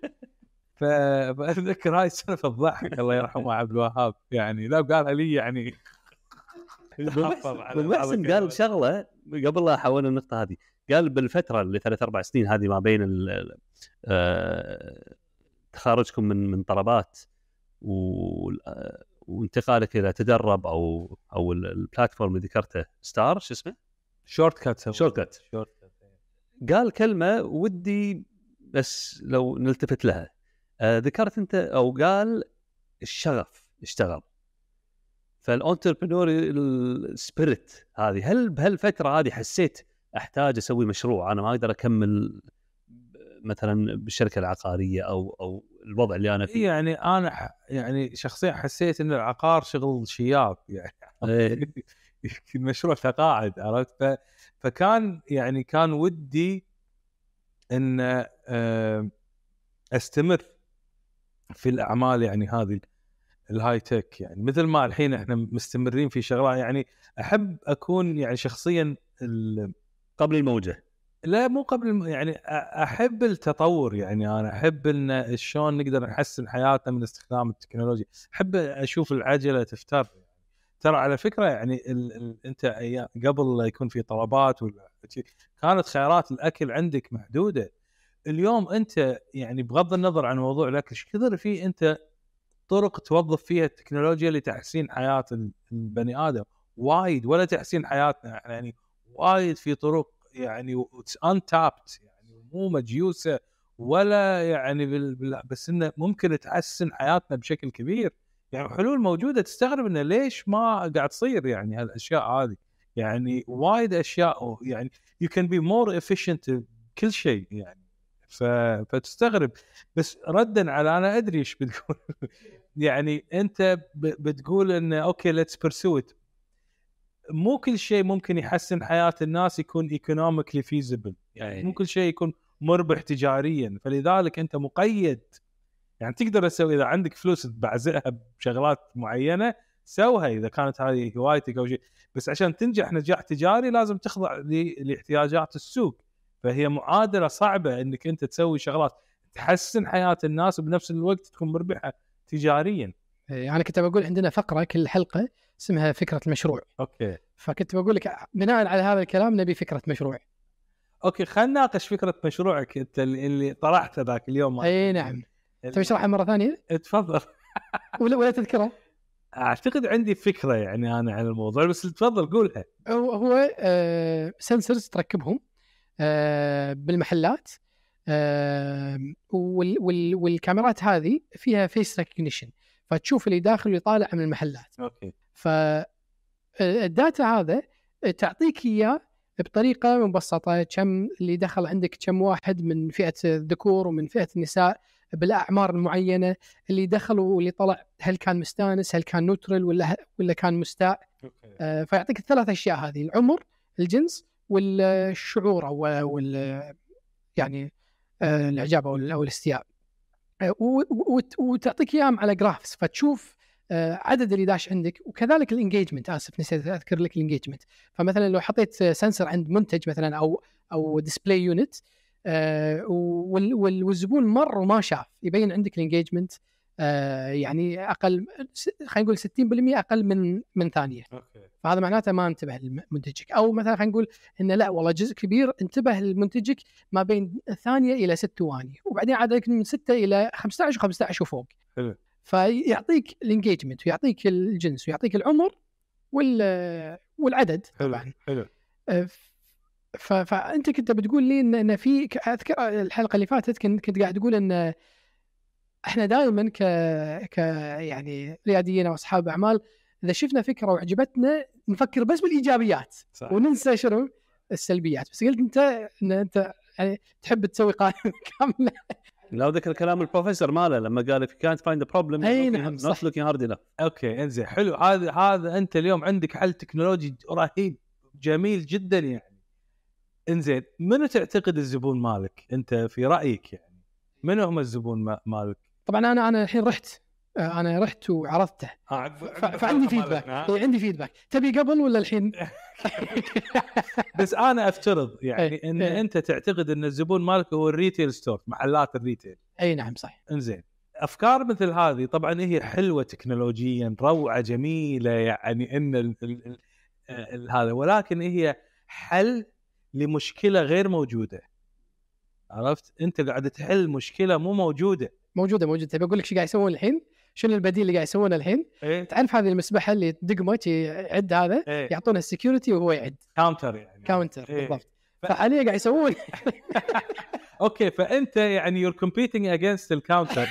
فاتذكر هاي السالفه تضحك الله يرحمه عبد الوهاب يعني لو قالها لي يعني بن محسن قال شغله قبل لا حولنا النقطه هذه قال بالفتره اللي ثلاث اربع سنين هذه ما بين آه، تخارجكم من من طلبات آه، وانتقالك الى تدرب او او البلاتفورم اللي ذكرته ستار شو اسمه؟ شورت كات شورت كات إيه. قال كلمه ودي بس لو نلتفت لها آه، ذكرت انت او قال الشغف اشتغل فالانتربرنور السبيريت هذه هل بهالفتره هذه حسيت احتاج اسوي مشروع انا ما اقدر اكمل مثلا بالشركه العقاريه او او الوضع اللي انا فيه يعني انا يعني شخصيا حسيت ان العقار شغل شياب يعني إيه. المشروع تقاعد عرفت فكان يعني كان ودي ان آه، استمر في الاعمال يعني هذه الهاي تك يعني مثل ما الحين احنا مستمرين في شغلات يعني احب اكون يعني شخصيا قبل الموجه لا مو قبل الم... يعني احب التطور يعني انا احب ان شلون نقدر نحسن حياتنا من استخدام التكنولوجيا احب اشوف العجله تفتر ترى على فكره يعني ال... ال... انت ايام قبل يكون في طلبات ولا كانت خيارات الاكل عندك محدوده اليوم انت يعني بغض النظر عن موضوع الاكل ايش كثر في انت طرق توظف فيها التكنولوجيا لتحسين حياه البني ادم وايد ولا تحسين حياتنا احنا يعني وايد في طرق يعني انتابت يعني مو مجيوسه ولا يعني بس انه ممكن تحسن حياتنا بشكل كبير يعني حلول موجوده تستغرب انه ليش ما قاعد تصير يعني هالاشياء هذه يعني وايد اشياء يعني يو كان بي مور افيشنت كل شيء يعني ف... فتستغرب بس ردا على انا ادري ايش بتقول يعني انت بتقول ان اوكي ليتس بيرسو مو كل شيء ممكن يحسن حياه الناس يكون ايكونوميكلي فيزبل يعني مو إيه. كل شيء يكون مربح تجاريا فلذلك انت مقيد يعني تقدر تسوي اذا عندك فلوس تبعزقها بشغلات معينه سوها اذا كانت هذه هوايتك او شيء بس عشان تنجح نجاح تجاري لازم تخضع لاحتياجات السوق فهي معادله صعبه انك انت تسوي شغلات تحسن حياه الناس وبنفس الوقت تكون مربحه تجاريا. انا إيه، يعني كنت بقول عندنا فقره كل حلقه اسمها فكره المشروع. اوكي. فكنت بقول لك بناء على هذا الكلام نبي فكره مشروع. اوكي خلينا نناقش فكره مشروعك انت اللي طرحته ذاك اليوم. اي نعم. تبي تشرحها مره ثانيه؟ تفضل. ولا ولا تذكره؟ اعتقد عندي فكره يعني انا عن الموضوع بس تفضل قولها. هو سنسرز آه، تركبهم آه، بالمحلات والكاميرات هذه فيها فيس ريكوجنيشن فتشوف اللي داخل ويطالع من المحلات اوكي فالداتا آه، هذا تعطيك اياه بطريقه مبسطه كم اللي دخل عندك كم واحد من فئه الذكور ومن فئه النساء بالاعمار المعينه اللي دخل واللي طلع هل كان مستانس هل كان نوترال ولا ولا كان مستاء آه، فيعطيك الثلاث اشياء هذه العمر الجنس والشعور او يعني آه، الاعجاب او الاستياء آه، وتعطيك اياهم على جرافس فتشوف آه، عدد اللي داش عندك وكذلك الانجيجمنت اسف نسيت اذكر لك الانجيجمنت فمثلا لو حطيت سنسر عند منتج مثلا او او ديسبلاي يونت والزبون مر وما شاف يبين عندك الانجيجمنت آه، يعني اقل خلينا نقول 60% اقل من من ثانيه أوكي. فهذا معناته ما انتبه لمنتجك او مثلا خلينا نقول انه لا والله جزء كبير انتبه لمنتجك ما بين ثانيه الى ست ثواني وبعدين عاد من 6 الى 15 و15 وفوق حلو فيعطيك الانجيجمنت ويعطيك الجنس ويعطيك العمر وال والعدد حلو. طبعا حلو آه، فانت كنت بتقول لي ان في اذكر الحلقه اللي فاتت كنت كنت قاعد تقول ان احنا دائما ك... ك يعني رياديين او اصحاب اعمال اذا شفنا فكره وعجبتنا نفكر بس بالايجابيات صح. وننسى شنو السلبيات بس قلت انت ان انت يعني تحب تسوي قائمه كامله لو ذكر كلام البروفيسور ماله لما قال if you can't find the problem اي نعم not صح. looking hard enough اوكي انزين حلو هذا هذا انت اليوم عندك حل تكنولوجي رهيب جميل جدا يعني انزين منو تعتقد الزبون مالك انت في رايك يعني منو هم الزبون مالك طبعا انا انا الحين رحت آه، انا رحت وعرضته آه فعندي فيدباك اي عندي فيدباك تبي قبل ولا الحين؟ بس انا افترض يعني إيه، ان أي. انت تعتقد ان الزبون مالك هو الريتيل ستور محلات الريتيل اي نعم صح انزين افكار مثل هذه طبعا هي حلوه تكنولوجيا روعه جميله يعني ان آه، هذا ولكن هي حل لمشكله غير موجوده عرفت انت قاعد تحل مشكله مو موجوده موجوده موجوده تبي اقول لك ايش قاعد يسوون الحين شنو البديل اللي قاعد يسوونه الحين إيه؟ تعرف هذه المسبحه اللي تدقمه يعد هذا إيه؟ يعطونها السكيورتي وهو يعد كاونتر يعني كاونتر إيه؟ بالضبط ف... فحاليا قاعد يسوون اوكي فانت يعني يور كومبيتنج اجينست الكاونتر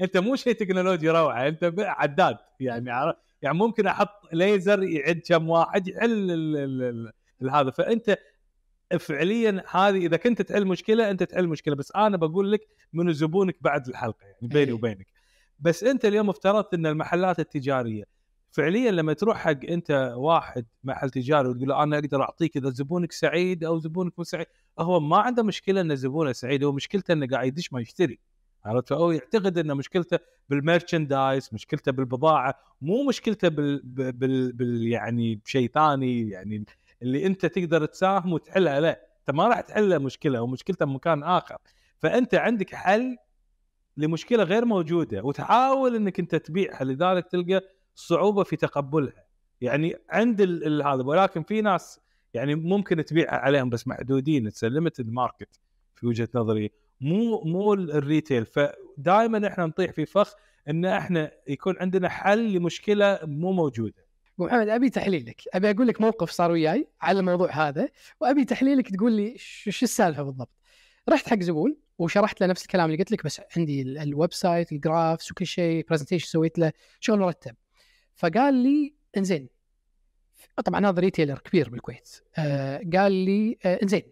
انت مو شيء تكنولوجي روعه انت عداد يعني يعني ممكن احط ليزر يعد كم واحد يحل هذا فانت فعليا هذه اذا كنت تحل مشكله انت تحل مشكله بس انا بقول لك من زبونك بعد الحلقه يعني إيه. بيني وبينك بس انت اليوم افترضت ان المحلات التجاريه فعليا لما تروح حق انت واحد محل تجاري وتقول له انا اقدر اعطيك اذا زبونك سعيد او زبونك مو سعيد هو ما عنده مشكله ان زبونه سعيد هو مشكلته انه قاعد يدش ما يشتري عرفت فهو يعتقد ان مشكلته بالمرشندايز مشكلته بالبضاعه مو مشكلته بال, بال... بال... بال... يعني بشيء ثاني يعني اللي انت تقدر تساهم وتحلها لا انت ما راح تحل مشكله ومشكلتها بمكان اخر فانت عندك حل لمشكله غير موجوده وتحاول انك انت تبيعها لذلك تلقى صعوبه في تقبلها يعني عند هذا ولكن في ناس يعني ممكن تبيعها عليهم بس محدودين تسلمت الماركت في وجهه نظري مو مو الريتيل فدائما احنا نطيح في فخ ان احنا يكون عندنا حل لمشكله مو موجوده محمد ابي تحليلك ابي اقول لك موقف صار وياي على الموضوع هذا وابي تحليلك تقول لي شو السالفه بالضبط رحت حق زبون وشرحت له نفس الكلام اللي قلت لك بس عندي الويب سايت الجرافس وكل شيء برزنتيشن سويت له شغل مرتب فقال لي انزين طبعا هذا ريتيلر كبير بالكويت آه قال لي آه انزين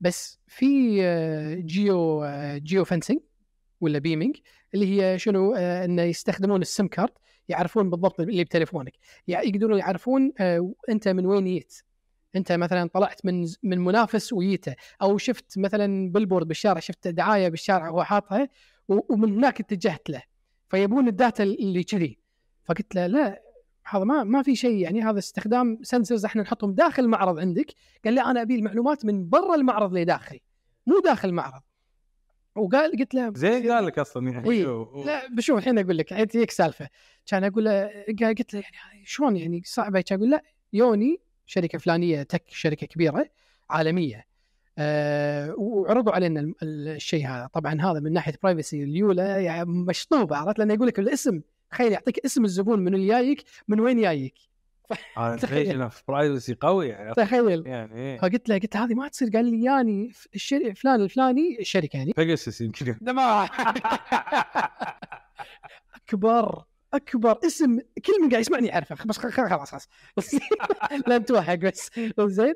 بس في آه جيو آه جيو فنسنج ولا بيمنج اللي هي شنو آه انه يستخدمون السم كارد يعرفون بالضبط اللي بتليفونك يقدرون يعرفون آه، انت من وين جيت انت مثلا طلعت من من منافس وجيته او شفت مثلا بالبورد بالشارع شفت دعايه بالشارع هو حاطها ومن هناك اتجهت له فيبون الداتا اللي كذي فقلت له لا هذا ما ما في شيء يعني هذا استخدام سنسرز احنا نحطهم داخل المعرض عندك قال لا انا ابي المعلومات من برا المعرض لداخلي مو داخل المعرض وقال قلت له زين قال لك اصلا يعني شو لا بشوف الحين اقول لك هيك سالفه كان اقول له قلت له يعني شلون يعني صعبه كان اقول لا يوني شركه فلانيه تك شركه كبيره عالميه أه وعرضوا علينا الشيء هذا طبعا هذا من ناحيه برايفسي اليولا يعني مشطوبه عرفت لانه يقول لك الاسم تخيل يعطيك اسم الزبون من جايك من وين جايك برايفسي قوي يعني تخيل يعني فقلت إيه. له قلت له هذه ما تصير قال لي ياني الشركه فلان الفلاني الشركه يعني بيجاسس يمكن اكبر اكبر اسم كل من قاعد يسمعني يعرفه بس خلاص خلاص بس لا توهق بس طيب، زين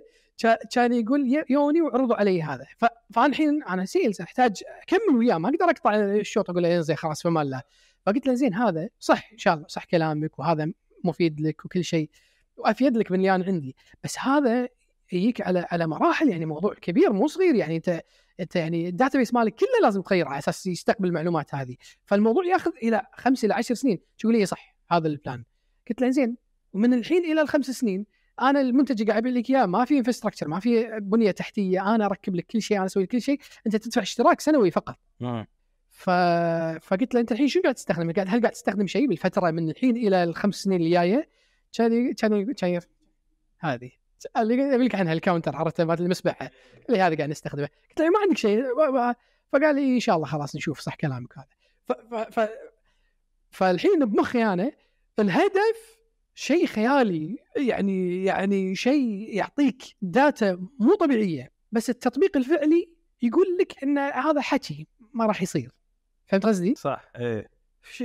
كان يقول يوني وعرضوا علي هذا فانا الحين انا سيلز احتاج اكمل وياه ما اقدر اقطع الشوط اقول له إيه، زين خلاص فما الله فقلت له زين هذا صح ان شاء الله صح كلامك وهذا مفيد لك وكل شيء وافيد لك من اللي انا عندي بس هذا يجيك على على مراحل يعني موضوع كبير مو صغير يعني انت انت يعني الداتا بيس مالك كله لازم تغيره على اساس يستقبل المعلومات هذه فالموضوع ياخذ الى خمس الى عشر سنين تقول لي صح هذا البلان قلت له زين ومن الحين الى الخمس سنين انا المنتج اللي قاعد لك اياه ما في انفستراكشر ما في بنيه تحتيه انا اركب لك كل شيء انا اسوي كل شيء انت تدفع اشتراك سنوي فقط ف... فقلت له انت الحين شنو قاعد تستخدم؟ قاعد هل قاعد تستخدم شيء بالفتره من الحين الى الخمس سنين الجايه؟ كان كان كان هذه اللي يقول لك عنها الكاونتر عرفت مالت المسبحه اللي هذا قاعد نستخدمه قلت له إيه، ما عندك شيء فقال لي ان شاء الله خلاص نشوف صح كلامك هذا ف... ف... ف... فالحين بمخي انا الهدف شيء خيالي يعني يعني شيء يعطيك داتا مو طبيعيه بس التطبيق الفعلي يقول لك ان هذا حكي ما راح يصير فهمت قصدي؟ صح ايه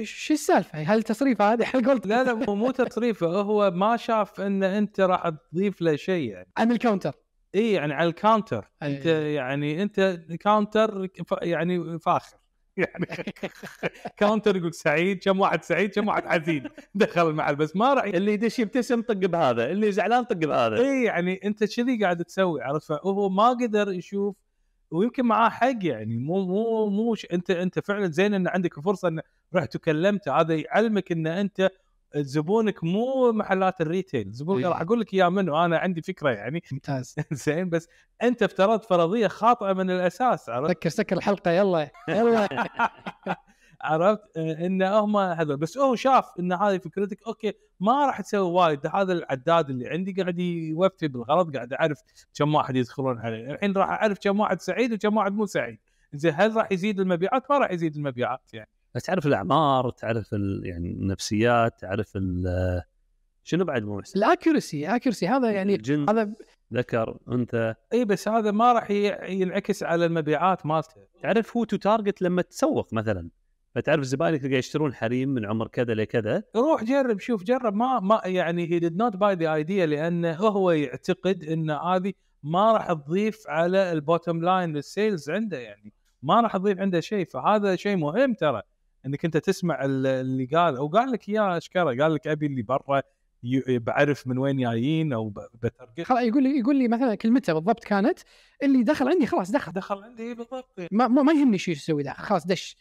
شو السالفه؟ هل التصريف هذا هل قلت لا لا مو مو تصريفه هو ما شاف ان انت راح تضيف له شيء يعني عن الكاونتر اي يعني على الكاونتر أيه. انت يعني انت كاونتر يعني فاخر يعني كاونتر يقول سعيد كم واحد سعيد كم واحد حزين دخل مع بس ما راح اللي يدش يبتسم طق بهذا اللي زعلان طق بهذا اي يعني انت كذي قاعد تسوي عرفت فهو ما قدر يشوف ويمكن معاه حق يعني مو مو مو انت انت فعلا زين ان عندك فرصه ان رحت وكلمته هذا يعلمك ان انت زبونك مو محلات الريتيل زبونك إيه. راح اقول لك اياه منه انا عندي فكره يعني ممتاز زين بس انت افترضت فرضيه خاطئه من الاساس عرفت سكر سكر الحلقه يلا يلا عرفت ان هم هذا بس هو شاف ان هذه فكرتك اوكي ما راح تسوي وايد هذا العداد اللي عندي قاعد يوفي بالغلط قاعد اعرف كم واحد يدخلون عليه الحين راح اعرف كم واحد سعيد وكم واحد مو سعيد زين هل راح يزيد المبيعات ما راح يزيد المبيعات يعني بس تعرف الاعمار تعرف يعني النفسيات تعرف شنو بعد مو محسن؟ الاكيورسي اكيورسي هذا يعني الجنس هذا ذكر انثى اي بس هذا ما راح ينعكس على المبيعات مالته تعرف هو تو تارجت لما تسوق مثلا فتعرف زباينك تلقى يشترون حريم من عمر كذا لكذا روح جرب شوف جرب ما ما يعني هي ديد نوت باي ذا ايديا لانه هو يعتقد ان هذه ما راح تضيف على البوتم لاين للسيلز عنده يعني ما راح تضيف عنده شيء فهذا شيء مهم ترى انك انت تسمع اللي قال او قال لك اياه اشكره قال لك ابي اللي برا بعرف من وين جايين او بترقص خلاص يقول لي يقول لي مثلا كلمته بالضبط كانت اللي دخل عندي خلاص دخل دخل عندي بالضبط ما ما, ما يهمني شو يسوي ده خلاص دش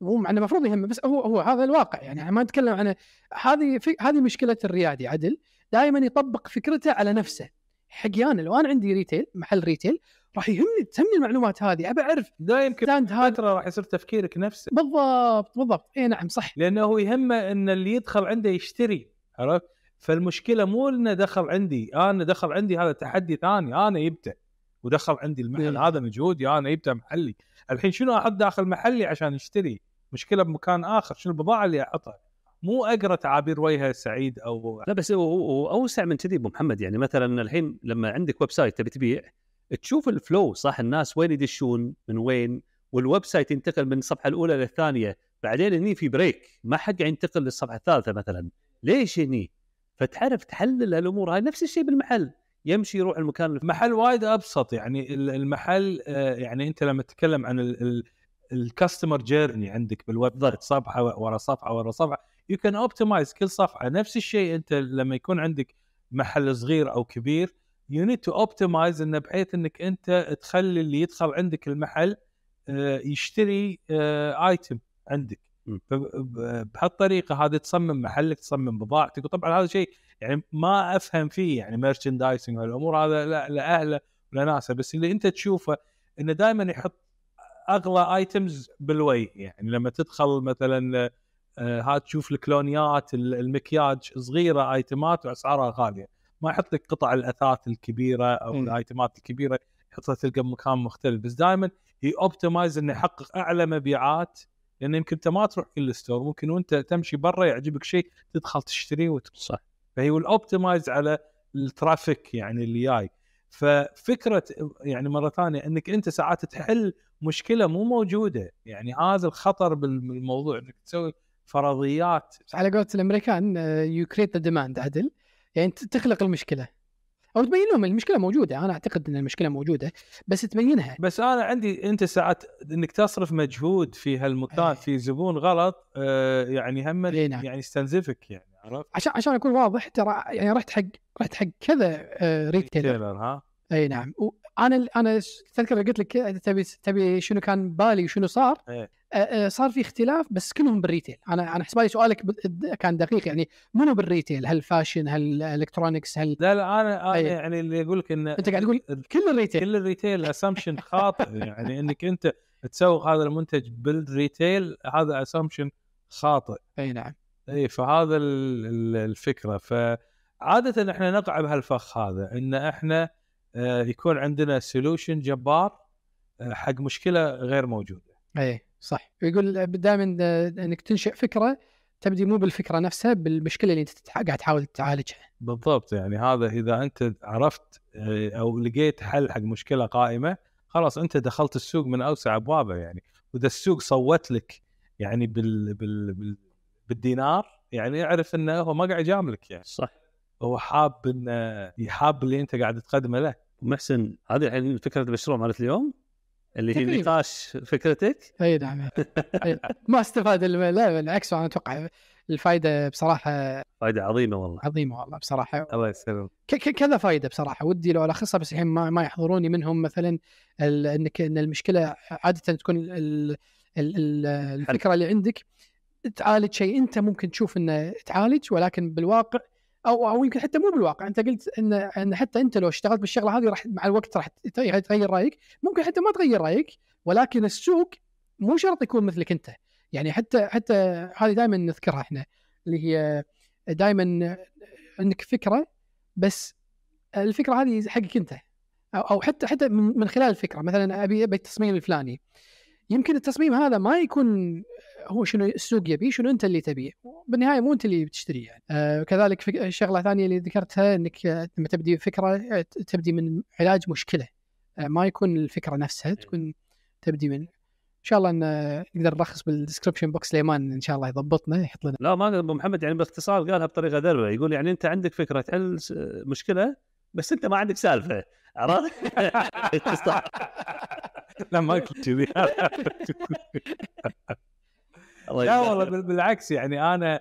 مو معنا المفروض يهمه بس هو هو هذا الواقع يعني ما نتكلم عن هذه هذه مشكله الريادي عدل دائما يطبق فكرته على نفسه حقيان لو انا عندي ريتيل محل ريتيل راح يهمني تهمني المعلومات هذه ابى اعرف دائما يمكن فتره راح يصير تفكيرك نفسه بالضبط بالضبط اي نعم صح لانه هو يهمه ان اللي يدخل عنده يشتري عرفت فالمشكله مو انه دخل عندي آه، انا دخل عندي هذا تحدي ثاني آه، انا جبته ودخل عندي المحل إيه. هذا مجهودي انا جبته محلي الحين شنو احط داخل محلي عشان اشتري مشكله بمكان اخر شنو البضاعه اللي احطها مو اقرا تعابير وجهه سعيد او لا بس واوسع من كذي ابو محمد يعني مثلا الحين لما عندك ويب سايت تبي تبيع تشوف الفلو صح الناس وين يدشون من وين والويب سايت ينتقل من الصفحه الاولى للثانيه بعدين هني في بريك ما حد ينتقل للصفحه الثالثه مثلا ليش هني؟ فتعرف تحلل الامور هاي نفس الشيء بالمحل يمشي يروح المكان المحل وايد ابسط يعني المحل آه، يعني انت لما تتكلم عن الكاستمر جيرني عندك بالويب سايت صفحه ورا صفحه ورا صفحه يو كان اوبتمايز كل صفحه نفس الشيء انت لما يكون عندك محل صغير او كبير يو نيد تو اوبتمايز انه بحيث انك انت تخلي اللي يدخل عندك المحل آه، يشتري ايتم آه، عندك بهالطريقه هذه تصمم محلك تصمم بضاعتك وطبعا هذا شيء يعني ما افهم فيه يعني ميرشندايزنج والامور هذا لا لاهله ولا ناسه بس اللي انت تشوفه انه دائما يحط اغلى ايتمز بالوي يعني لما تدخل مثلا آه، ها تشوف الكلونيات المكياج صغيره ايتمات واسعارها غاليه ما يحط لك قطع الاثاث الكبيره او م. الايتمات الكبيره يحطها تلقى مكان مختلف بس دائما هي اوبتمايز انه يحقق اعلى مبيعات لان يمكن انت ما تروح كل ستور ممكن وانت تمشي برا يعجبك شيء تدخل تشتريه صح فهي الاوبتمايز على الترافيك يعني اللي جاي ففكره يعني مره ثانيه انك انت ساعات تحل مشكله مو موجوده يعني هذا الخطر بالموضوع انك تسوي فرضيات على قولة الامريكان يو كريت ذا ديماند عدل يعني تخلق المشكله او تبين لهم المشكله موجوده انا اعتقد ان المشكله موجوده بس تبينها بس انا عندي انت ساعات انك تصرف مجهود في هالمكان إيه. في زبون غلط آه، يعني هم إيه، نعم. يعني يستنزفك يعني عرفت عشان عشان اكون واضح ترى يعني رحت حق رحت حق كذا ريتيلر آه، ها اي نعم انا انا تذكر قلت لك تبي تبي شنو كان بالي وشنو صار إيه. صار في اختلاف بس كلهم بالريتيل انا انا حسبالي سؤالك كان دقيق يعني منو بالريتيل هل فاشن هل الكترونكس هل لا لا انا, أنا طيب. يعني اللي اقول لك ان انت قاعد تقول كل الريتيل كل الريتيل اسامبشن خاطئ يعني انك انت تسوق هذا المنتج بالريتيل هذا اسامبشن خاطئ اي نعم اي فهذا الفكره فعاده احنا نقع بهالفخ هذا ان احنا آه، يكون عندنا سولوشن جبار آه، حق مشكله غير موجوده. اي صح يقول دائما آه، انك تنشئ فكره تبدي مو بالفكره نفسها بالمشكله اللي انت قاعد تحاول تعالجها. بالضبط يعني هذا اذا انت عرفت او لقيت حل حق مشكله قائمه خلاص انت دخلت السوق من اوسع ابوابه يعني واذا السوق صوت لك يعني بال بال, بال بالدينار يعني اعرف انه هو ما قاعد يجاملك يعني. صح. هو حاب انه يحاب اللي انت قاعد تقدمه له. محسن هذه الحين فكره المشروع مالت اليوم اللي هي نقاش فكرتك اي نعم, نعم. ما استفاد لا بالعكس انا اتوقع الفائده بصراحه فائده عظيمه والله عظيمه والله بصراحه الله يسلمك كذا فائده بصراحه ودي لو الخصها بس الحين ما, ما يحضروني منهم مثلا انك ان المشكله عاده تكون ال ال الفكره اللي عندك تعالج شيء انت ممكن تشوف انه تعالج ولكن بالواقع او او يمكن حتى مو بالواقع انت قلت ان ان حتى انت لو اشتغلت بالشغله هذه راح مع الوقت راح تغير رايك ممكن حتى ما تغير رايك ولكن السوق مو شرط يكون مثلك انت يعني حتى حتى هذه دائما نذكرها احنا اللي هي دائما انك فكره بس الفكره هذه حقك انت او حتى حتى من خلال الفكره مثلا ابي ابي التصميم الفلاني يمكن التصميم هذا ما يكون هو شنو السوق يبيه شنو انت اللي تبيه بالنهايه مو انت اللي بتشتريه يعني آه كذلك شغله ثانيه اللي ذكرتها انك آه، لما تبدي فكره آه، تبدي من علاج مشكله آه ما يكون الفكره نفسها إيه. تكون تبدي من ان شاء الله ان آه، نقدر نلخص بالدسكربشن بوكس ليمان ان شاء الله يضبطنا يحط لنا لا ما ابو محمد يعني باختصار قالها بطريقه دلوه يقول يعني انت عندك فكره تحل مشكله بس انت ما عندك سالفه عرفت؟ لا ما قلت كذي لا والله بالعكس يعني انا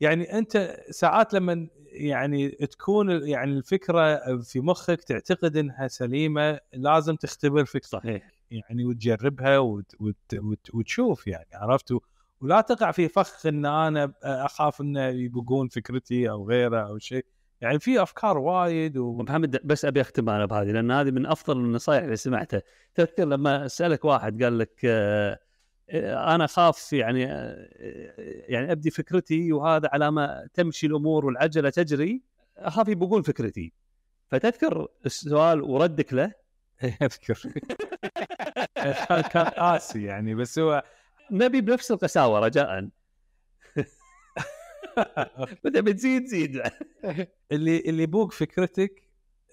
يعني انت ساعات لما يعني تكون يعني الفكره في مخك تعتقد انها سليمه لازم تختبر فكره صحيح يعني وتجربها وت وت وت وتشوف يعني عرفت ولا تقع في فخ ان انا اخاف انه يبقون فكرتي او غيره او شيء يعني في افكار وايد و... محمد بس ابي اختم انا بهذه لان هذه من افضل النصائح اللي سمعتها تذكر لما سالك واحد قال لك آه، آه، انا اخاف يعني آه، يعني ابدي فكرتي وهذا على ما تمشي الامور والعجله تجري اخاف يبقون فكرتي فتذكر السؤال وردك له اذكر كان قاسي يعني بس هو نبي بنفس القساوه رجاء بدأ بتزيد زيد اللي اللي يبوق فكرتك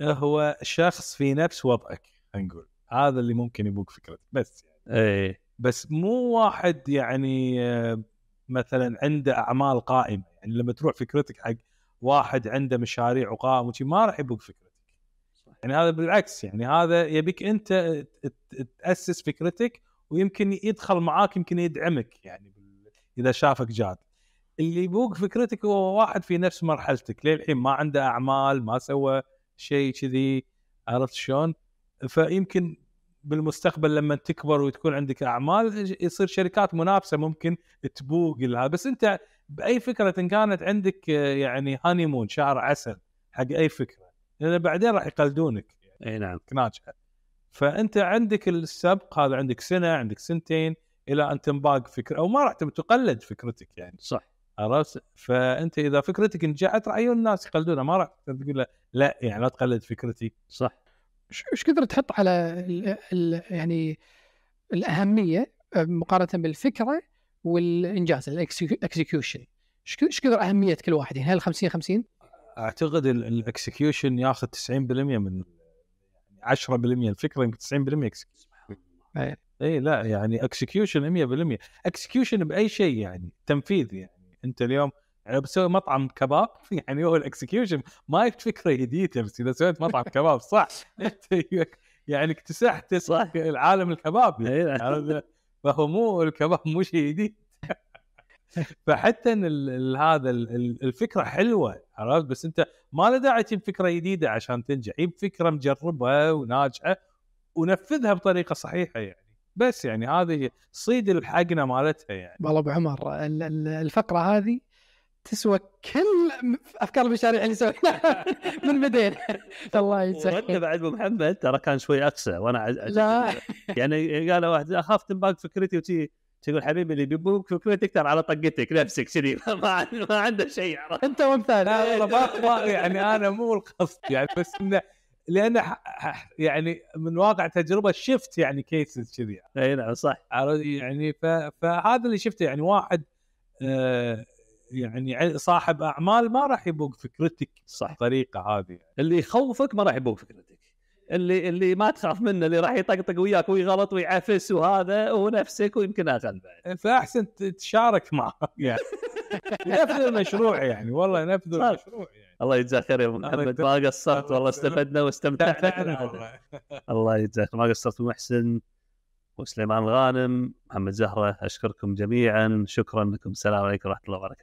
آه، هو شخص في نفس وضعك نقول هذا اللي ممكن يبوق فكرتك بس يعني ايه بس مو واحد يعني آه، مثلا عنده اعمال قائمه يعني لما تروح فكرتك حق واحد عنده مشاريع وقائمه ما راح يبوق فكرتك صح. يعني هذا بالعكس يعني هذا يبيك انت تاسس فكرتك ويمكن يدخل معاك يمكن يدعمك يعني اذا شافك جاد اللي يبوق فكرتك هو واحد في نفس مرحلتك للحين ما عنده اعمال ما سوى شيء كذي عرفت شلون؟ فيمكن بالمستقبل لما تكبر وتكون عندك اعمال يصير شركات منافسه ممكن تبوق لها بس انت باي فكره إن كانت عندك يعني هاني مون شهر عسل حق اي فكره لان بعدين راح يقلدونك اي نعم ناجحه فانت عندك السبق هذا عندك سنه عندك سنتين الى ان تنباق فكره او ما راح تقلد فكرتك يعني صح عرفت فانت اذا فكرتك نجحت راح الناس يقلدونها ما راح تقول له لا يعني لا تقلد فكرتي صح ايش كثر تحط على الـ الـ يعني الاهميه آه، مقارنه بالفكره والانجاز الاكسكيوشن ايش كثر اهميه كل واحد يعني هل 50 50 اعتقد الاكسكيوشن ياخذ 90% من 10% يعني الفكره يمكن 90% اكسكيوشن اي لا يعني اكسكيوشن 100% اكسكيوشن باي شيء يعني تنفيذ يعني انت اليوم لو يعني بتسوي مطعم كباب يعني هو الاكسكيوشن ما هي فكره جديده بس اذا سويت مطعم كباب صح انت يعني اكتسحت صح العالم الكباب يعني فهو مو الكباب مو شيء جديد فحتى هذا الفكره حلوه عرفت بس انت ما له داعي تجيب فكره جديده عشان تنجح جيب فكره مجربها وناجحه ونفذها بطريقه صحيحه يعني بس يعني هذه صيد الحقنه مالتها يعني والله ابو عمر الفقره هذه تسوى كل افكار المشاريع اللي سويناها من بدينا الله يسعدك بعد ابو محمد ترى كان شوي اقسى وانا لا يعني قال واحد اخاف تنباق فكرتي وتي تقول حبيبي اللي بيبوك فكرتك ترى على طقتك نفسك كذي ما ما عنده شيء انت وامثال لا والله يعني انا مو القصد يعني بس انه لان يعني من واقع تجربه شفت يعني كيسز كذي اي نعم صح يعني فهذا اللي شفته يعني واحد آه، يعني صاحب اعمال ما راح يبوق فكرتك صح الطريقه هذه اللي يخوفك ما راح يبوق فكرتك اللي اللي ما تخاف منه اللي راح يطقطق وياك ويغلط ويعفس وهذا هو نفسك ويمكن اقل بعد فاحسن تشارك معه يعني نفذ المشروع يعني والله نفذ المشروع يعني. الله يجزاه خير يا محمد ما قصرت والله استفدنا واستمتعنا الله يجزاك ما قصرت محسن وسليمان الغانم محمد زهره اشكركم جميعا شكرا لكم السلام عليكم ورحمه الله وبركاته